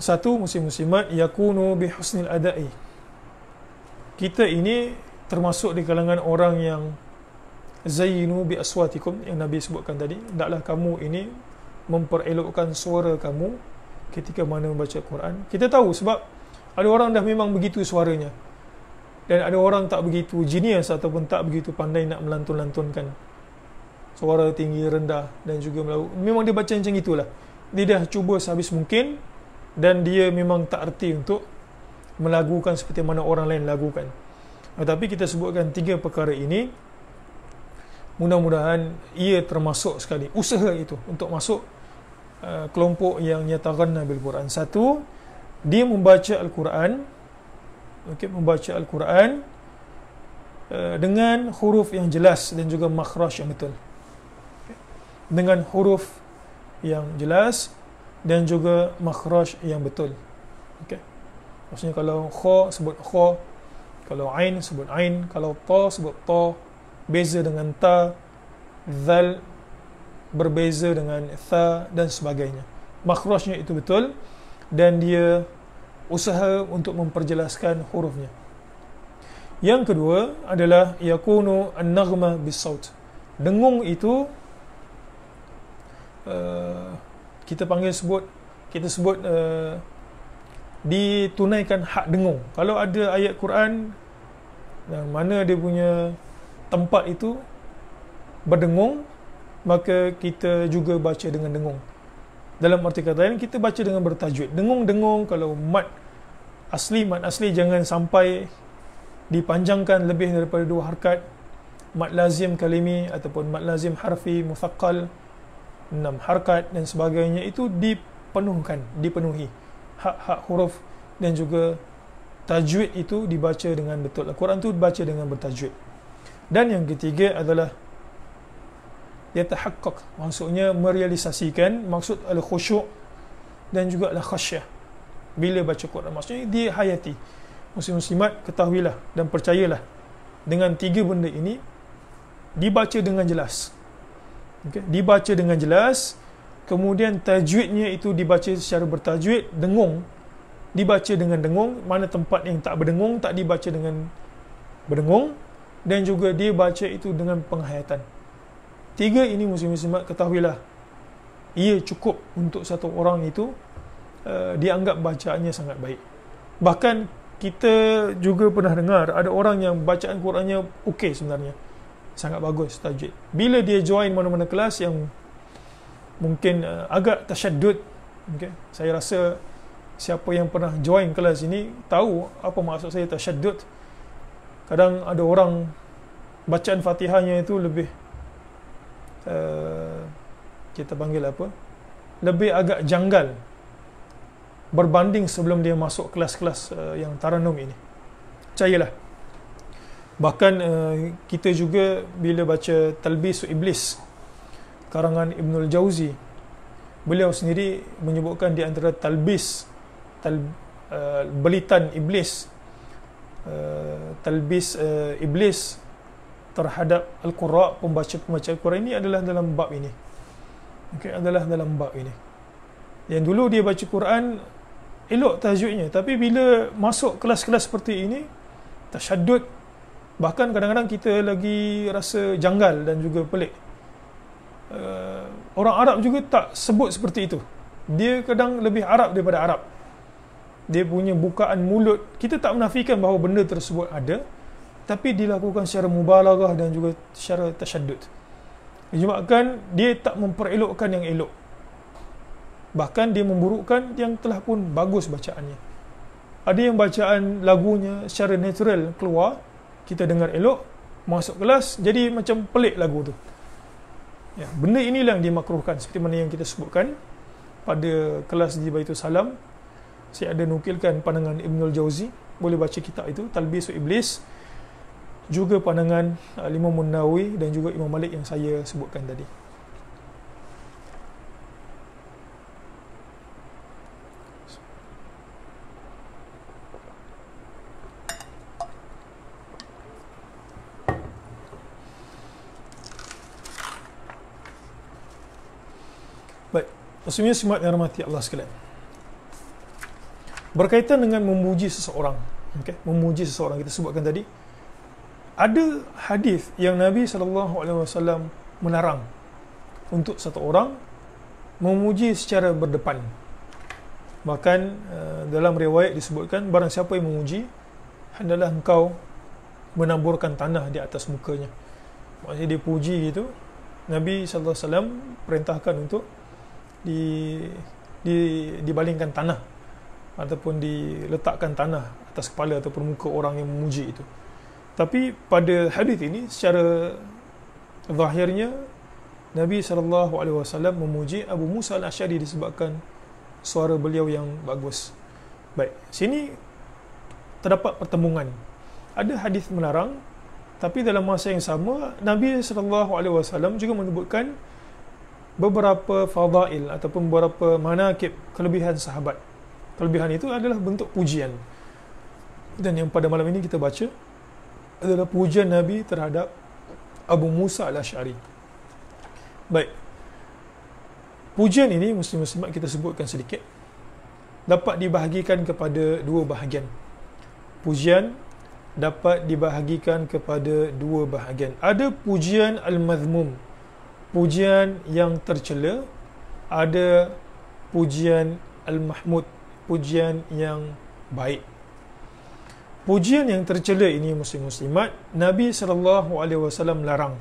Speaker 1: Satu musim-musimat yakunu bi husnil adai. Kita ini termasuk di kalangan orang yang zainu bi aswatikum yang Nabi sebutkan tadi hendaklah kamu ini memperelokkan suara kamu ketika mana membaca Quran kita tahu sebab ada orang dah memang begitu suaranya dan ada orang tak begitu genius ataupun tak begitu pandai nak melantun-lantunkan suara tinggi rendah dan juga melau memang dia baca macam itulah dia dah cuba sehabis mungkin dan dia memang tak erti untuk melagukan seperti mana orang lain lagukan tetapi kita sebutkan tiga perkara ini mudah-mudahan ia termasuk sekali usaha itu untuk masuk uh, kelompok yang nyatakan nabi Al Quran satu dia membaca al-Quran okey membaca al-Quran uh, dengan huruf yang jelas dan juga makhraj yang betul dengan huruf yang jelas dan juga makhraj yang betul okey maksudnya kalau kha sebut kha kalau ain sebut ain kalau ta sebut ta beza dengan ta zal berbeza dengan tha dan sebagainya makhrajnya itu betul dan dia usaha untuk memperjelaskan hurufnya yang kedua adalah yakunu an-naghma bisawt dengung itu uh, kita panggil sebut kita sebut uh, ditunaikan hak dengung kalau ada ayat Quran mana dia punya tempat itu berdengung maka kita juga baca dengan dengung dalam arti kata lain kita baca dengan bertajwid dengung-dengung kalau mat asli mat asli jangan sampai dipanjangkan lebih daripada dua harkat mat lazim kalimi ataupun mat lazim harfi mufakkal enam harkat dan sebagainya itu dipenuhkan dipenuhi hak-hak huruf dan juga tajwid itu dibaca dengan betul Al-Quran itu dibaca dengan bertajwid dan yang ketiga adalah dia tahakkak maksudnya merealisasikan maksud al-khusyuk dan juga al-khasyah bila baca Quran maksudnya dia hayati muslim muslimat ketahuilah dan percayalah dengan tiga benda ini dibaca dengan jelas okay? dibaca dengan jelas kemudian tajwidnya itu dibaca secara bertajwid dengung dibaca dengan dengung mana tempat yang tak berdengung tak dibaca dengan berdengung dan juga dia baca itu dengan penghayatan. Tiga ini muslim-muslimat ketahuilah ia cukup untuk satu orang itu uh, dianggap bacaannya sangat baik. Bahkan kita juga pernah dengar ada orang yang bacaan Qurannya okey sebenarnya. Sangat bagus tajwid. Bila dia join mana-mana kelas yang mungkin uh, agak tersyadud okay? saya rasa siapa yang pernah join kelas ini tahu apa maksud saya tersyadud kadang ada orang bacaan fatihahnya itu lebih uh, kita panggil apa lebih agak janggal berbanding sebelum dia masuk kelas-kelas uh, yang taranum ini percayalah bahkan uh, kita juga bila baca talbisu iblis karangan Ibnul Jauzi beliau sendiri menyebutkan di antara talbis tal, uh, belitan iblis Eh, talbis uh, iblis terhadap al-qurra pembaca pembaca al-qurra ini adalah dalam bab ini okey adalah dalam bab ini yang dulu dia baca Quran elok tajwidnya tapi bila masuk kelas-kelas seperti ini tasyaddud bahkan kadang-kadang kita lagi rasa janggal dan juga pelik uh, orang Arab juga tak sebut seperti itu dia kadang lebih Arab daripada Arab dia punya bukaan mulut kita tak menafikan bahawa benda tersebut ada tapi dilakukan secara mubalaghah dan juga secara tasyaddud menyebabkan dia tak memperelokkan yang elok bahkan dia memburukkan yang telah pun bagus bacaannya ada yang bacaan lagunya secara natural keluar kita dengar elok masuk kelas jadi macam pelik lagu tu ya, benda inilah yang dimakruhkan seperti mana yang kita sebutkan pada kelas di Baitul Salam saya ada nukilkan pandangan Ibn al-Jawzi boleh baca kitab itu Talbis Iblis juga pandangan uh, Imam Munawi dan juga Imam Malik yang saya sebutkan tadi Baik, maksudnya semua yang rahmati Allah sekalian berkaitan dengan memuji seseorang okay? memuji seseorang kita sebutkan tadi ada hadis yang Nabi saw alaihi melarang untuk satu orang memuji secara berdepan bahkan eh, dalam riwayat disebutkan barang siapa yang memuji adalah engkau menaburkan tanah di atas mukanya maksudnya dia puji gitu Nabi saw perintahkan untuk di di dibalingkan tanah ataupun diletakkan tanah atas kepala atau muka orang yang memuji itu. Tapi pada hadis ini secara zahirnya Nabi sallallahu alaihi wasallam memuji Abu Musa al-Asy'ari disebabkan suara beliau yang bagus. Baik, sini terdapat pertembungan. Ada hadis melarang tapi dalam masa yang sama Nabi sallallahu alaihi wasallam juga menyebutkan beberapa fadail ataupun beberapa manakib kelebihan sahabat kelebihan itu adalah bentuk pujian dan yang pada malam ini kita baca adalah pujian Nabi terhadap Abu Musa al-Ash'ari baik pujian ini muslim-muslimat kita sebutkan sedikit dapat dibahagikan kepada dua bahagian pujian dapat dibahagikan kepada dua bahagian ada pujian al-madhmum pujian yang tercela ada pujian al-mahmud pujian yang baik. Pujian yang tercela ini muslim muslimat Nabi sallallahu alaihi wasallam larang.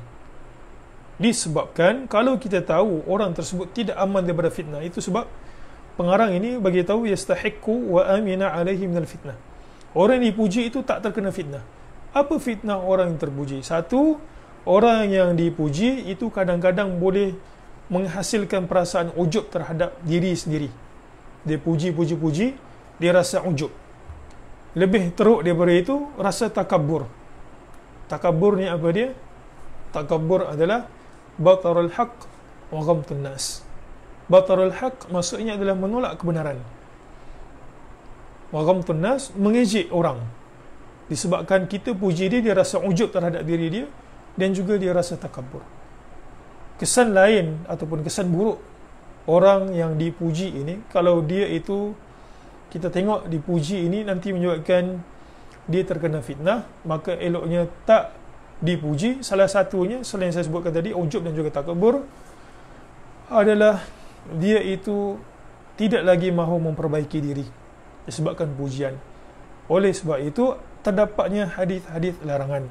Speaker 1: Disebabkan kalau kita tahu orang tersebut tidak aman daripada fitnah itu sebab pengarang ini bagi tahu yastahiqqu wa amina alaihi minal fitnah. Orang yang dipuji itu tak terkena fitnah. Apa fitnah orang yang terpuji? Satu, orang yang dipuji itu kadang-kadang boleh menghasilkan perasaan ujub terhadap diri sendiri dia puji-puji-puji, dia rasa ujub. Lebih teruk daripada itu, rasa takabur. Takabur ni apa dia? Takabur adalah batarul haq wa ghamtun nas. Batarul haq maksudnya adalah menolak kebenaran. Wa ghamtun nas mengejek orang. Disebabkan kita puji dia, dia rasa ujub terhadap diri dia dan juga dia rasa takabur. Kesan lain ataupun kesan buruk orang yang dipuji ini kalau dia itu kita tengok dipuji ini nanti menyebabkan dia terkena fitnah maka eloknya tak dipuji salah satunya selain saya sebutkan tadi ujub dan juga takabur adalah dia itu tidak lagi mahu memperbaiki diri disebabkan pujian oleh sebab itu terdapatnya hadis-hadis larangan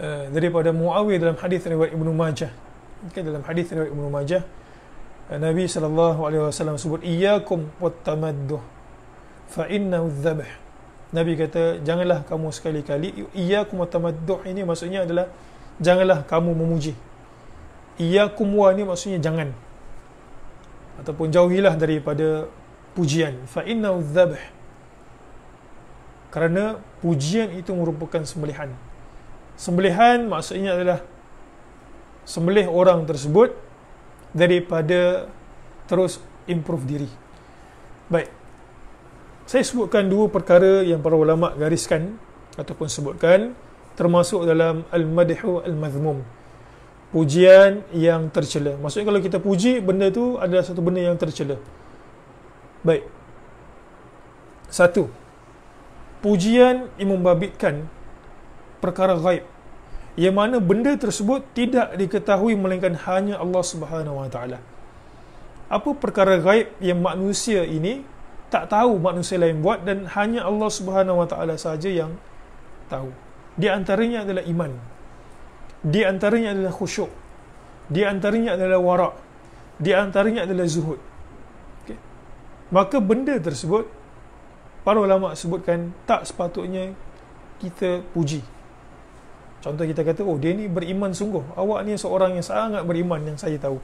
Speaker 1: eh, daripada Muawiyah dalam hadis riwayat Ibnu Majah kan dalam hadis riwayat Ibnu Majah eh, Nabi sallallahu alaihi wasallam sebut iyyakum wattamadduh fa inna dhabh Nabi kata janganlah kamu sekali-kali iyyakum wattamadduh ini maksudnya adalah janganlah kamu memuji iyyakum wa ni maksudnya jangan ataupun jauhilah daripada pujian fa inna dhabh kerana pujian itu merupakan sembelihan sembelihan maksudnya adalah sembelih orang tersebut daripada terus improve diri. Baik. Saya sebutkan dua perkara yang para ulama gariskan ataupun sebutkan termasuk dalam al-madhu al-madhmum. Pujian yang tercela. Maksudnya kalau kita puji benda tu adalah satu benda yang tercela. Baik. Satu. Pujian yang membabitkan perkara ghaib yang mana benda tersebut tidak diketahui melainkan hanya Allah Subhanahu Wa Taala. Apa perkara gaib yang manusia ini tak tahu manusia lain buat dan hanya Allah Subhanahu Wa Taala saja yang tahu. Di antaranya adalah iman. Di antaranya adalah khusyuk. Di antaranya adalah wara'. Di antaranya adalah zuhud. Okay. Maka benda tersebut para ulama sebutkan tak sepatutnya kita puji Contoh kita kata, oh dia ni beriman sungguh. Awak ni seorang yang sangat beriman yang saya tahu.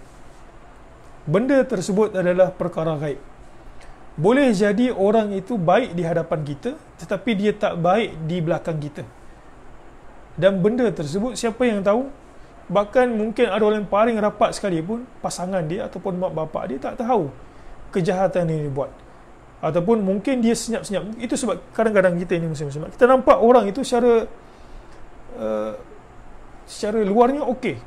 Speaker 1: Benda tersebut adalah perkara gaib. Boleh jadi orang itu baik di hadapan kita, tetapi dia tak baik di belakang kita. Dan benda tersebut siapa yang tahu? Bahkan mungkin ada orang yang paling rapat sekalipun, pasangan dia ataupun mak bapak dia tak tahu kejahatan yang dia buat. Ataupun mungkin dia senyap-senyap. Itu sebab kadang-kadang kita ini muslim-muslim. Kita nampak orang itu secara Eh, secara luarnya okey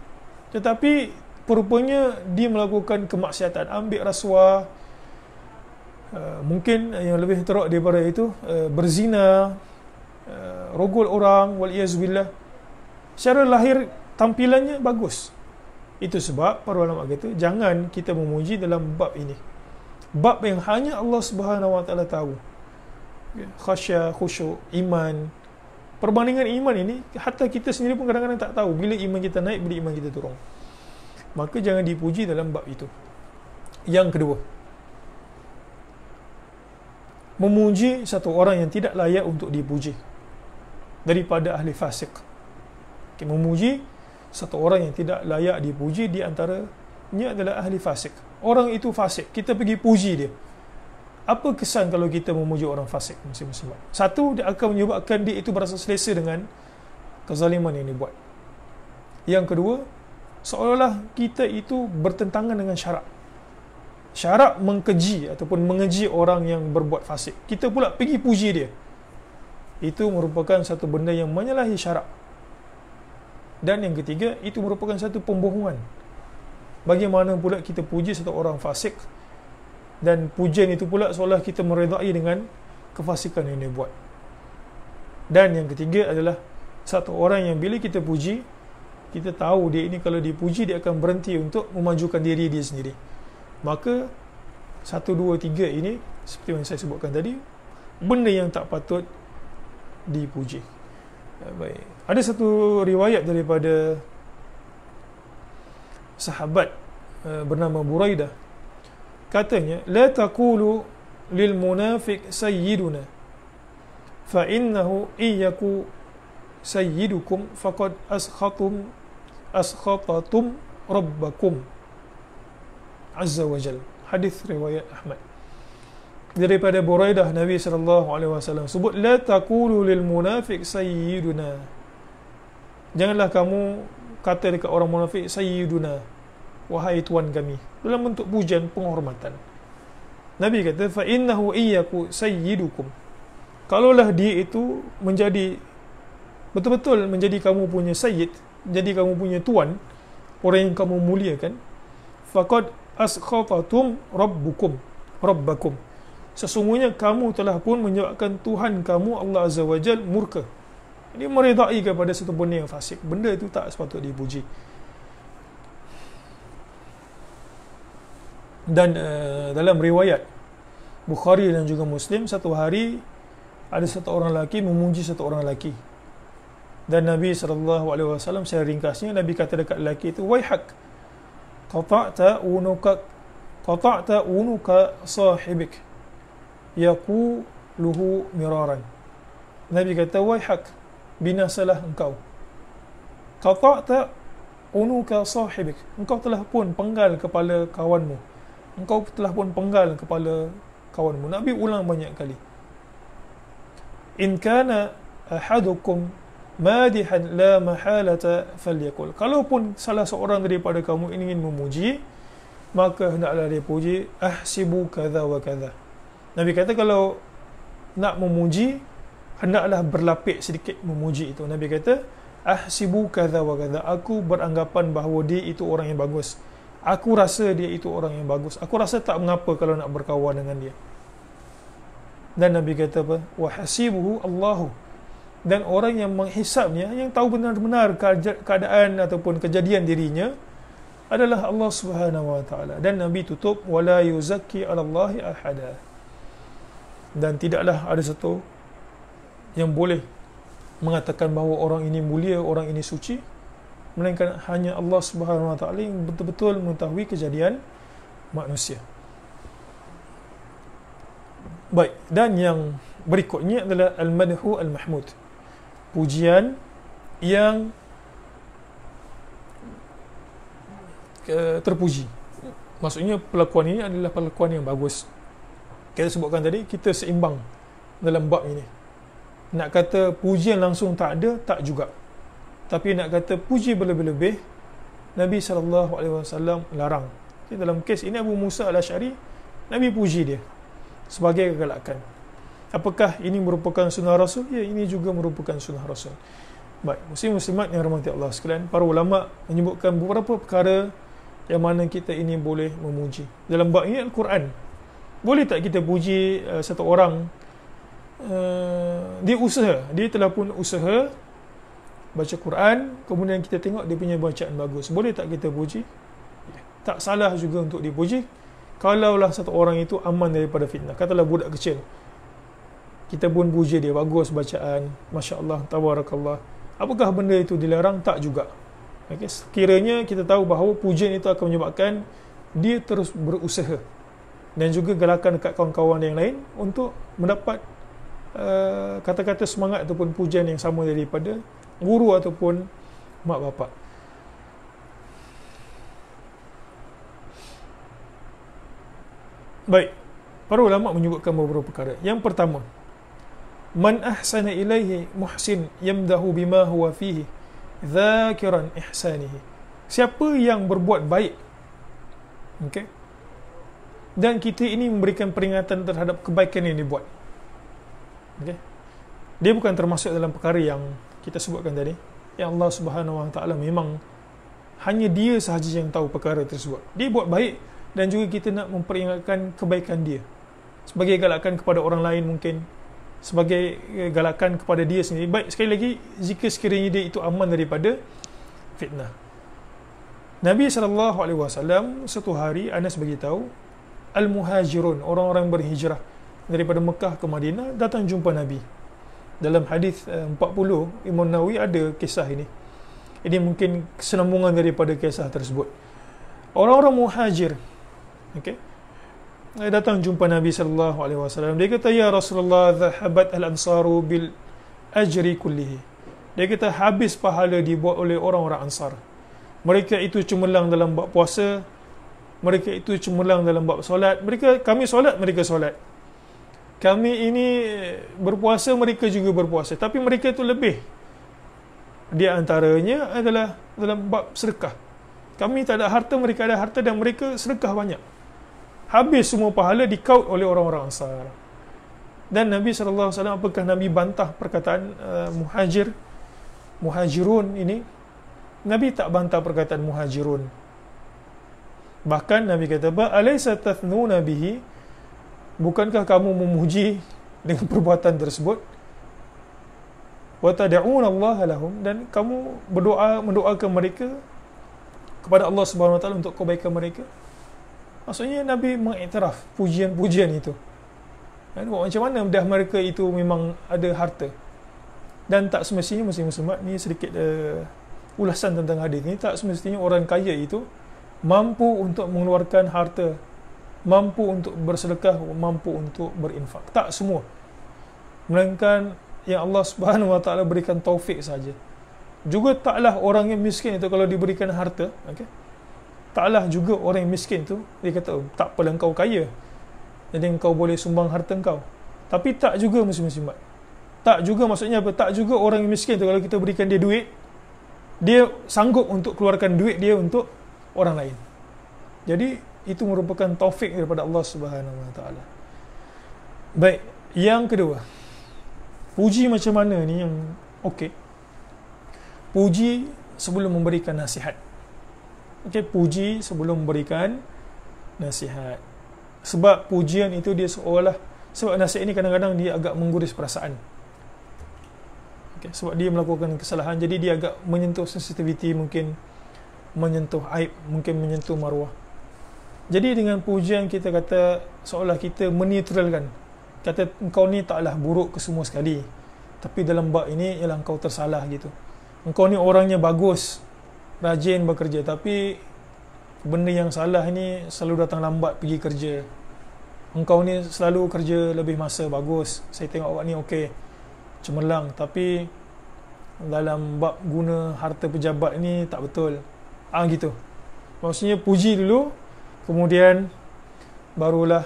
Speaker 1: tetapi rupanya dia melakukan kemaksiatan ambil rasuah uh, mungkin yang lebih teruk daripada itu uh, berzina uh, rogol orang wal billah secara lahir tampilannya bagus itu sebab para ulama kata jangan kita memuji dalam bab ini bab yang hanya Allah Subhanahu Wa Taala tahu khasyah khusyuk iman perbandingan iman ini hatta kita sendiri pun kadang-kadang tak tahu bila iman kita naik bila iman kita turun maka jangan dipuji dalam bab itu yang kedua memuji satu orang yang tidak layak untuk dipuji daripada ahli fasik okay, memuji satu orang yang tidak layak dipuji di antaranya adalah ahli fasik orang itu fasik kita pergi puji dia apa kesan kalau kita memuji orang fasik muslim-muslimat satu dia akan menyebabkan dia itu berasa selesa dengan kezaliman yang buat. yang kedua seolah-olah kita itu bertentangan dengan syarak syarak mengkeji ataupun mengeji orang yang berbuat fasik kita pula pergi puji dia itu merupakan satu benda yang menyalahi syarak dan yang ketiga itu merupakan satu pembohongan bagaimana pula kita puji satu orang fasik dan pujian itu pula seolah kita meredai dengan kefasikan yang dia buat dan yang ketiga adalah satu orang yang bila kita puji kita tahu dia ini kalau dipuji dia akan berhenti untuk memajukan diri dia sendiri maka satu dua tiga ini seperti yang saya sebutkan tadi benda yang tak patut dipuji ya, baik ada satu riwayat daripada sahabat eh, bernama Buraidah katanya la taqulu lil munafiq sayyiduna fa innahu iyyaku sayyidukum faqad askhatum askhatatum rabbakum azza wa jal hadis riwayat ahmad daripada buraidah nabi sallallahu alaihi wasallam sebut la taqulu lil munafiq sayyiduna janganlah kamu kata dekat orang munafik sayyiduna wahai tuan kami dalam bentuk pujian penghormatan Nabi kata fa innahu iyyaku sayyidukum kalaulah dia itu menjadi betul-betul menjadi kamu punya sayyid jadi kamu punya tuan orang yang kamu muliakan faqad askhafatum rabbukum rabbakum sesungguhnya kamu telah pun menyebabkan Tuhan kamu Allah Azza wa Jal murka ini meridai kepada satu benda yang fasik benda itu tak sepatutnya dipuji dan uh, dalam riwayat Bukhari dan juga Muslim satu hari ada satu orang lelaki memuji satu orang lelaki dan Nabi SAW saya ringkasnya Nabi kata dekat lelaki itu waihak qata'ta unuka qata'ta unuka sahibik yaku luhu miraran Nabi kata waihak binasalah engkau qata'ta unuka sahibik engkau telah pun penggal kepala kawanmu engkau telah pun penggal kepala kawanmu. Nabi ulang banyak kali. In kana ahadukum madihan la mahalata falyakul. Kalaupun salah seorang daripada kamu ingin memuji, maka hendaklah dia puji ahsibu kadha wa kadha. Nabi kata kalau nak memuji, hendaklah berlapik sedikit memuji itu. Nabi kata ahsibu kadha wa kadha. Aku beranggapan bahawa dia itu orang yang bagus aku rasa dia itu orang yang bagus aku rasa tak mengapa kalau nak berkawan dengan dia dan Nabi kata apa wahasibuhu Allahu dan orang yang menghisabnya yang tahu benar-benar keadaan ataupun kejadian dirinya adalah Allah Subhanahu wa taala dan Nabi tutup wala yuzakki alallahi ahada dan tidaklah ada satu yang boleh mengatakan bahawa orang ini mulia orang ini suci melainkan hanya Allah Subhanahu Wa Taala yang betul-betul mengetahui kejadian manusia. Baik, dan yang berikutnya adalah al-madhu al-mahmud. Pujian yang terpuji. Maksudnya perlakuan ini adalah perlakuan yang bagus. Kita sebutkan tadi kita seimbang dalam bab ini. Nak kata pujian langsung tak ada, tak juga tapi nak kata puji berlebih-lebih Nabi SAW larang jadi dalam kes ini Abu Musa al-Ash'ari Nabi puji dia sebagai kegalakan apakah ini merupakan sunnah rasul ya ini juga merupakan sunnah rasul baik muslim muslimat yang rahmati Allah sekalian para ulama menyebutkan beberapa perkara yang mana kita ini boleh memuji dalam bab ini Al-Quran boleh tak kita puji uh, satu orang uh, dia usaha dia telah pun usaha baca Quran kemudian kita tengok dia punya bacaan bagus boleh tak kita puji tak salah juga untuk dipuji kalaulah satu orang itu aman daripada fitnah katalah budak kecil kita pun puji dia bagus bacaan Masya Allah tawarakallah apakah benda itu dilarang tak juga okay. sekiranya kita tahu bahawa pujian itu akan menyebabkan dia terus berusaha dan juga galakan dekat kawan-kawan yang lain untuk mendapat uh, kata-kata semangat ataupun pujian yang sama daripada guru ataupun mak bapak. Baik. Para ulama menyebutkan beberapa perkara. Yang pertama, man ahsana ilaihi muhsin yamdahu bima huwa fihi dzakiran ihsanihi. Siapa yang berbuat baik? Okey. Dan kita ini memberikan peringatan terhadap kebaikan yang buat. Okey. Dia bukan termasuk dalam perkara yang kita sebutkan tadi yang Allah Subhanahu Wa Taala memang hanya dia sahaja yang tahu perkara tersebut dia buat baik dan juga kita nak memperingatkan kebaikan dia sebagai galakan kepada orang lain mungkin sebagai eh, galakan kepada dia sendiri baik sekali lagi jika sekiranya dia itu aman daripada fitnah Nabi sallallahu alaihi wasallam satu hari Anas bagi tahu al-muhajirun orang-orang berhijrah daripada Mekah ke Madinah datang jumpa Nabi dalam hadis 40 eh, Imam Nawawi ada kisah ini. Ini mungkin kesinambungan daripada kisah tersebut. Orang-orang Muhajir okey. Eh, datang jumpa Nabi sallallahu alaihi wasallam. Dia kata ya Rasulullah zahabat al-ansaru bil ajri kullihi. Dia kata habis pahala dibuat oleh orang-orang Ansar. Mereka itu cemerlang dalam bab puasa, mereka itu cemerlang dalam bab solat. Mereka kami solat, mereka solat kami ini berpuasa mereka juga berpuasa tapi mereka itu lebih di antaranya adalah dalam bab sedekah kami tak ada harta mereka ada harta dan mereka sedekah banyak habis semua pahala dikaut oleh orang-orang ansar dan Nabi SAW apakah Nabi bantah perkataan uh, muhajir muhajirun ini Nabi tak bantah perkataan muhajirun bahkan Nabi kata alaysa tathnuna Nabihi bukankah kamu memuji dengan perbuatan tersebut wa tad'un Allah lahum dan kamu berdoa mendoakan mereka kepada Allah Subhanahu wa taala untuk kebaikan mereka maksudnya nabi mengiktiraf pujian-pujian itu dan macam mana dah mereka itu memang ada harta dan tak semestinya mesti muslimat ni sedikit uh, ulasan tentang hadis ni tak semestinya orang kaya itu mampu untuk mengeluarkan harta mampu untuk bersedekah, mampu untuk berinfak. Tak semua. Melainkan yang Allah Subhanahu Wa Taala berikan taufik saja. Juga taklah orang yang miskin itu kalau diberikan harta, okey. Taklah juga orang yang miskin itu dia kata oh, tak perlu engkau kaya. Jadi engkau boleh sumbang harta engkau. Tapi tak juga muslim-muslimat. Tak juga maksudnya apa? Tak juga orang yang miskin itu kalau kita berikan dia duit, dia sanggup untuk keluarkan duit dia untuk orang lain. Jadi itu merupakan taufik daripada Allah Subhanahu Wa Taala. Baik, yang kedua. Puji macam mana ni yang okey? Puji sebelum memberikan nasihat. Okey, puji sebelum memberikan nasihat. Sebab pujian itu dia seolah sebab nasihat ini kadang-kadang dia agak mengguris perasaan. Okey, sebab dia melakukan kesalahan jadi dia agak menyentuh sensitiviti mungkin menyentuh aib, mungkin menyentuh maruah. Jadi dengan pujian kita kata seolah kita menetralkan kata engkau ni taklah buruk ke semua sekali. Tapi dalam bab ini ialah engkau tersalah gitu. Engkau ni orangnya bagus, rajin bekerja tapi benda yang salah ni selalu datang lambat pergi kerja. Engkau ni selalu kerja lebih masa bagus. Saya tengok awak ni okey. Cemerlang tapi dalam bab guna harta pejabat ni tak betul. Ah gitu. Maksudnya puji dulu kemudian barulah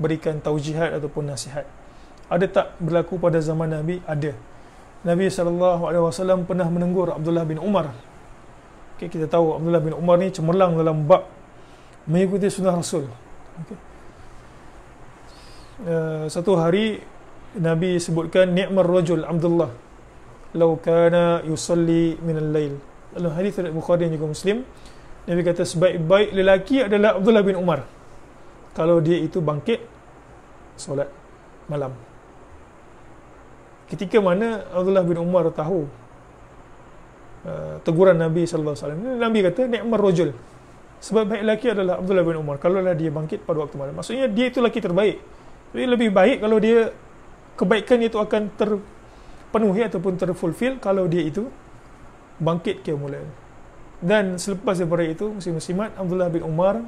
Speaker 1: berikan taujihat ataupun nasihat. Ada tak berlaku pada zaman Nabi? Ada. Nabi SAW pernah menegur Abdullah bin Umar. Okay, kita tahu Abdullah bin Umar ni cemerlang dalam bab mengikuti sunnah Rasul. Okay. Uh, eh, satu hari Nabi sebutkan ni'mar rajul Abdullah law kana yusalli min al-lail. Dalam hadis Bukhari dan juga Muslim, Nabi kata sebaik-baik lelaki adalah Abdullah bin Umar. Kalau dia itu bangkit solat malam. Ketika mana Abdullah bin Umar tahu uh, teguran Nabi sallallahu alaihi wasallam. Nabi kata nikmat rajul. Sebab baik lelaki adalah Abdullah bin Umar kalau lah dia bangkit pada waktu malam. Maksudnya dia itu lelaki terbaik. Jadi lebih baik kalau dia kebaikan itu akan terpenuhi ataupun terfulfill kalau dia itu bangkit ke mulanya dan selepas daripada itu musim musimat Abdullah bin Umar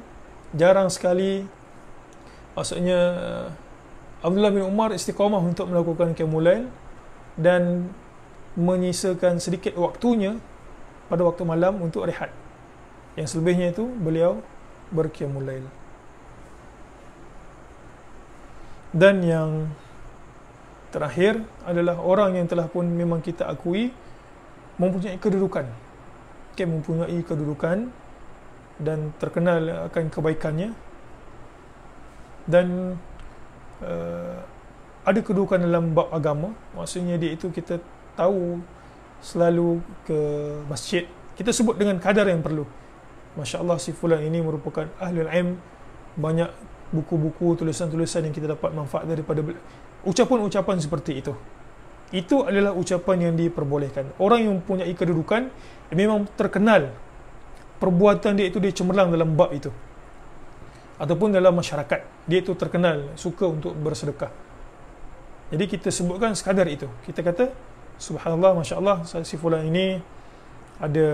Speaker 1: jarang sekali maksudnya Abdullah bin Umar istiqamah untuk melakukan kemulail dan menyisakan sedikit waktunya pada waktu malam untuk rehat yang selebihnya itu beliau berkiamulail dan yang terakhir adalah orang yang telah pun memang kita akui mempunyai kedudukan okay, mempunyai kedudukan dan terkenal akan kebaikannya dan uh, ada kedudukan dalam bab agama maksudnya dia itu kita tahu selalu ke masjid kita sebut dengan kadar yang perlu Masya Allah si Fulan ini merupakan ahli ilm banyak buku-buku tulisan-tulisan yang kita dapat manfaat daripada ucapan-ucapan seperti itu itu adalah ucapan yang diperbolehkan orang yang mempunyai kedudukan memang terkenal perbuatan dia itu dia cemerlang dalam bab itu ataupun dalam masyarakat dia itu terkenal suka untuk bersedekah jadi kita sebutkan sekadar itu kita kata subhanallah masyaallah si fulan ini ada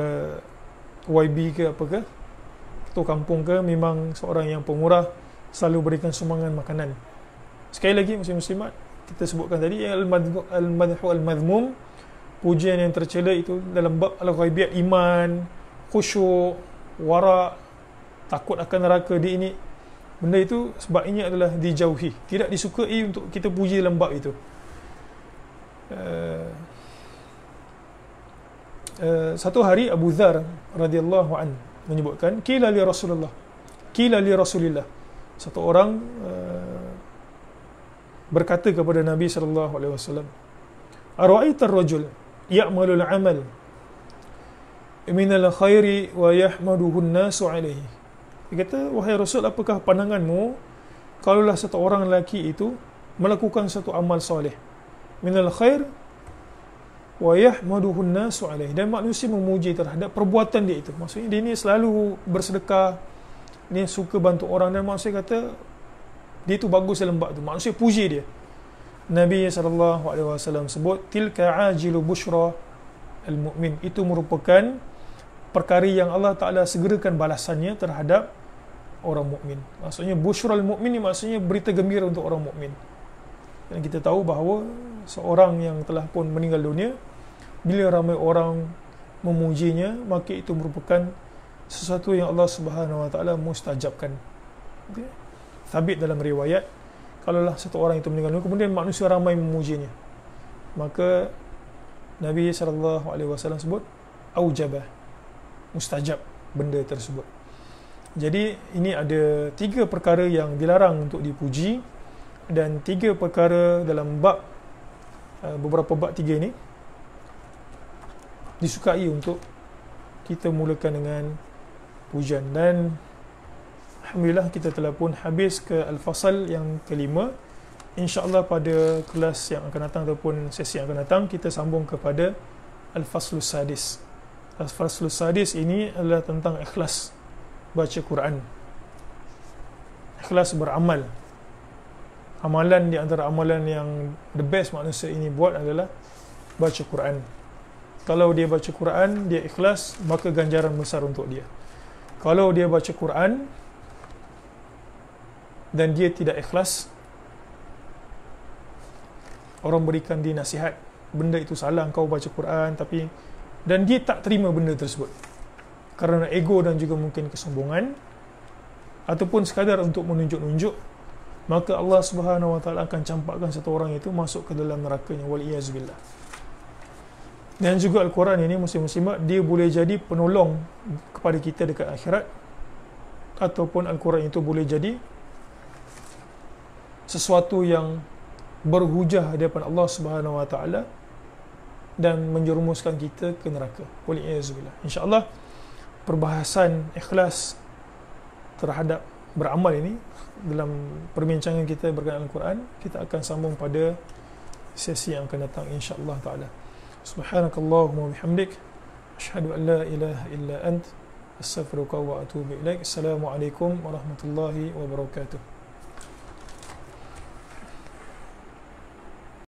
Speaker 1: YB ke apa ke tu kampung ke memang seorang yang pemurah selalu berikan sumbangan makanan sekali lagi muslim muslimat kita sebutkan tadi yang al-madhu al-madhmum pujian yang tercela itu dalam bab al-ghaibiyat iman khusyuk wara takut akan neraka di ini benda itu sebab ini adalah dijauhi tidak disukai untuk kita puji dalam bab itu uh, uh, satu hari Abu Dhar radhiyallahu an menyebutkan kila li Rasulullah kila li Rasulillah satu orang uh, berkata kepada Nabi sallallahu alaihi wasallam Ara'aita ar-rajul ya'malu al-amal min al-khairi wa yahmaduhu an-nasu alayhi Dia kata wahai Rasul apakah pandanganmu kalaulah satu orang lelaki itu melakukan satu amal soleh min al-khair wa yahmaduhu an-nasu alayhi dan manusia memuji terhadap perbuatan dia itu maksudnya dia ni selalu bersedekah dia suka bantu orang dan maksudnya kata dia tu bagus dia lembab tu manusia puji dia Nabi sallallahu alaihi wasallam sebut tilka ajilu bushra al mukmin itu merupakan perkara yang Allah Taala segerakan balasannya terhadap orang mukmin maksudnya bushra al mukmin ni maksudnya berita gembira untuk orang mukmin dan kita tahu bahawa seorang yang telah pun meninggal dunia bila ramai orang memujinya maka itu merupakan sesuatu yang Allah Subhanahu Wa Taala mustajabkan okay? Thabit dalam riwayat kalaulah satu orang itu meninggal dunia kemudian manusia ramai memujinya maka Nabi sallallahu alaihi wasallam sebut aujaba mustajab benda tersebut jadi ini ada tiga perkara yang dilarang untuk dipuji dan tiga perkara dalam bab uh, beberapa bab tiga ini disukai untuk kita mulakan dengan pujian dan Alhamdulillah kita telah pun habis ke Al-Fasal yang kelima InsyaAllah pada kelas yang akan datang ataupun sesi yang akan datang Kita sambung kepada Al-Faslus Sadis Al-Faslus Sadis ini adalah tentang ikhlas baca Quran Ikhlas beramal Amalan di antara amalan yang the best manusia ini buat adalah baca Quran Kalau dia baca Quran, dia ikhlas, maka ganjaran besar untuk dia kalau dia baca Quran dan dia tidak ikhlas orang berikan dia nasihat benda itu salah kau baca Quran tapi dan dia tak terima benda tersebut kerana ego dan juga mungkin kesombongan ataupun sekadar untuk menunjuk-nunjuk maka Allah Subhanahu Wa Taala akan campakkan satu orang itu masuk ke dalam nerakanya waliyaz billah dan juga al-Quran ini muslim-muslimat dia boleh jadi penolong kepada kita dekat akhirat ataupun al-Quran itu boleh jadi sesuatu yang berhujah di hadapan Allah Subhanahu Wa Taala dan menjerumuskan kita ke neraka. Oleh izinnya. Insya-Allah perbahasan ikhlas terhadap beramal ini dalam perbincangan kita berkaitan Al-Quran kita akan sambung pada sesi yang akan datang insya-Allah taala. Subhanakallahumma bihamdik asyhadu an la ilaha illa ant astaghfiruka wa atubu ilaik. Assalamualaikum warahmatullahi wabarakatuh.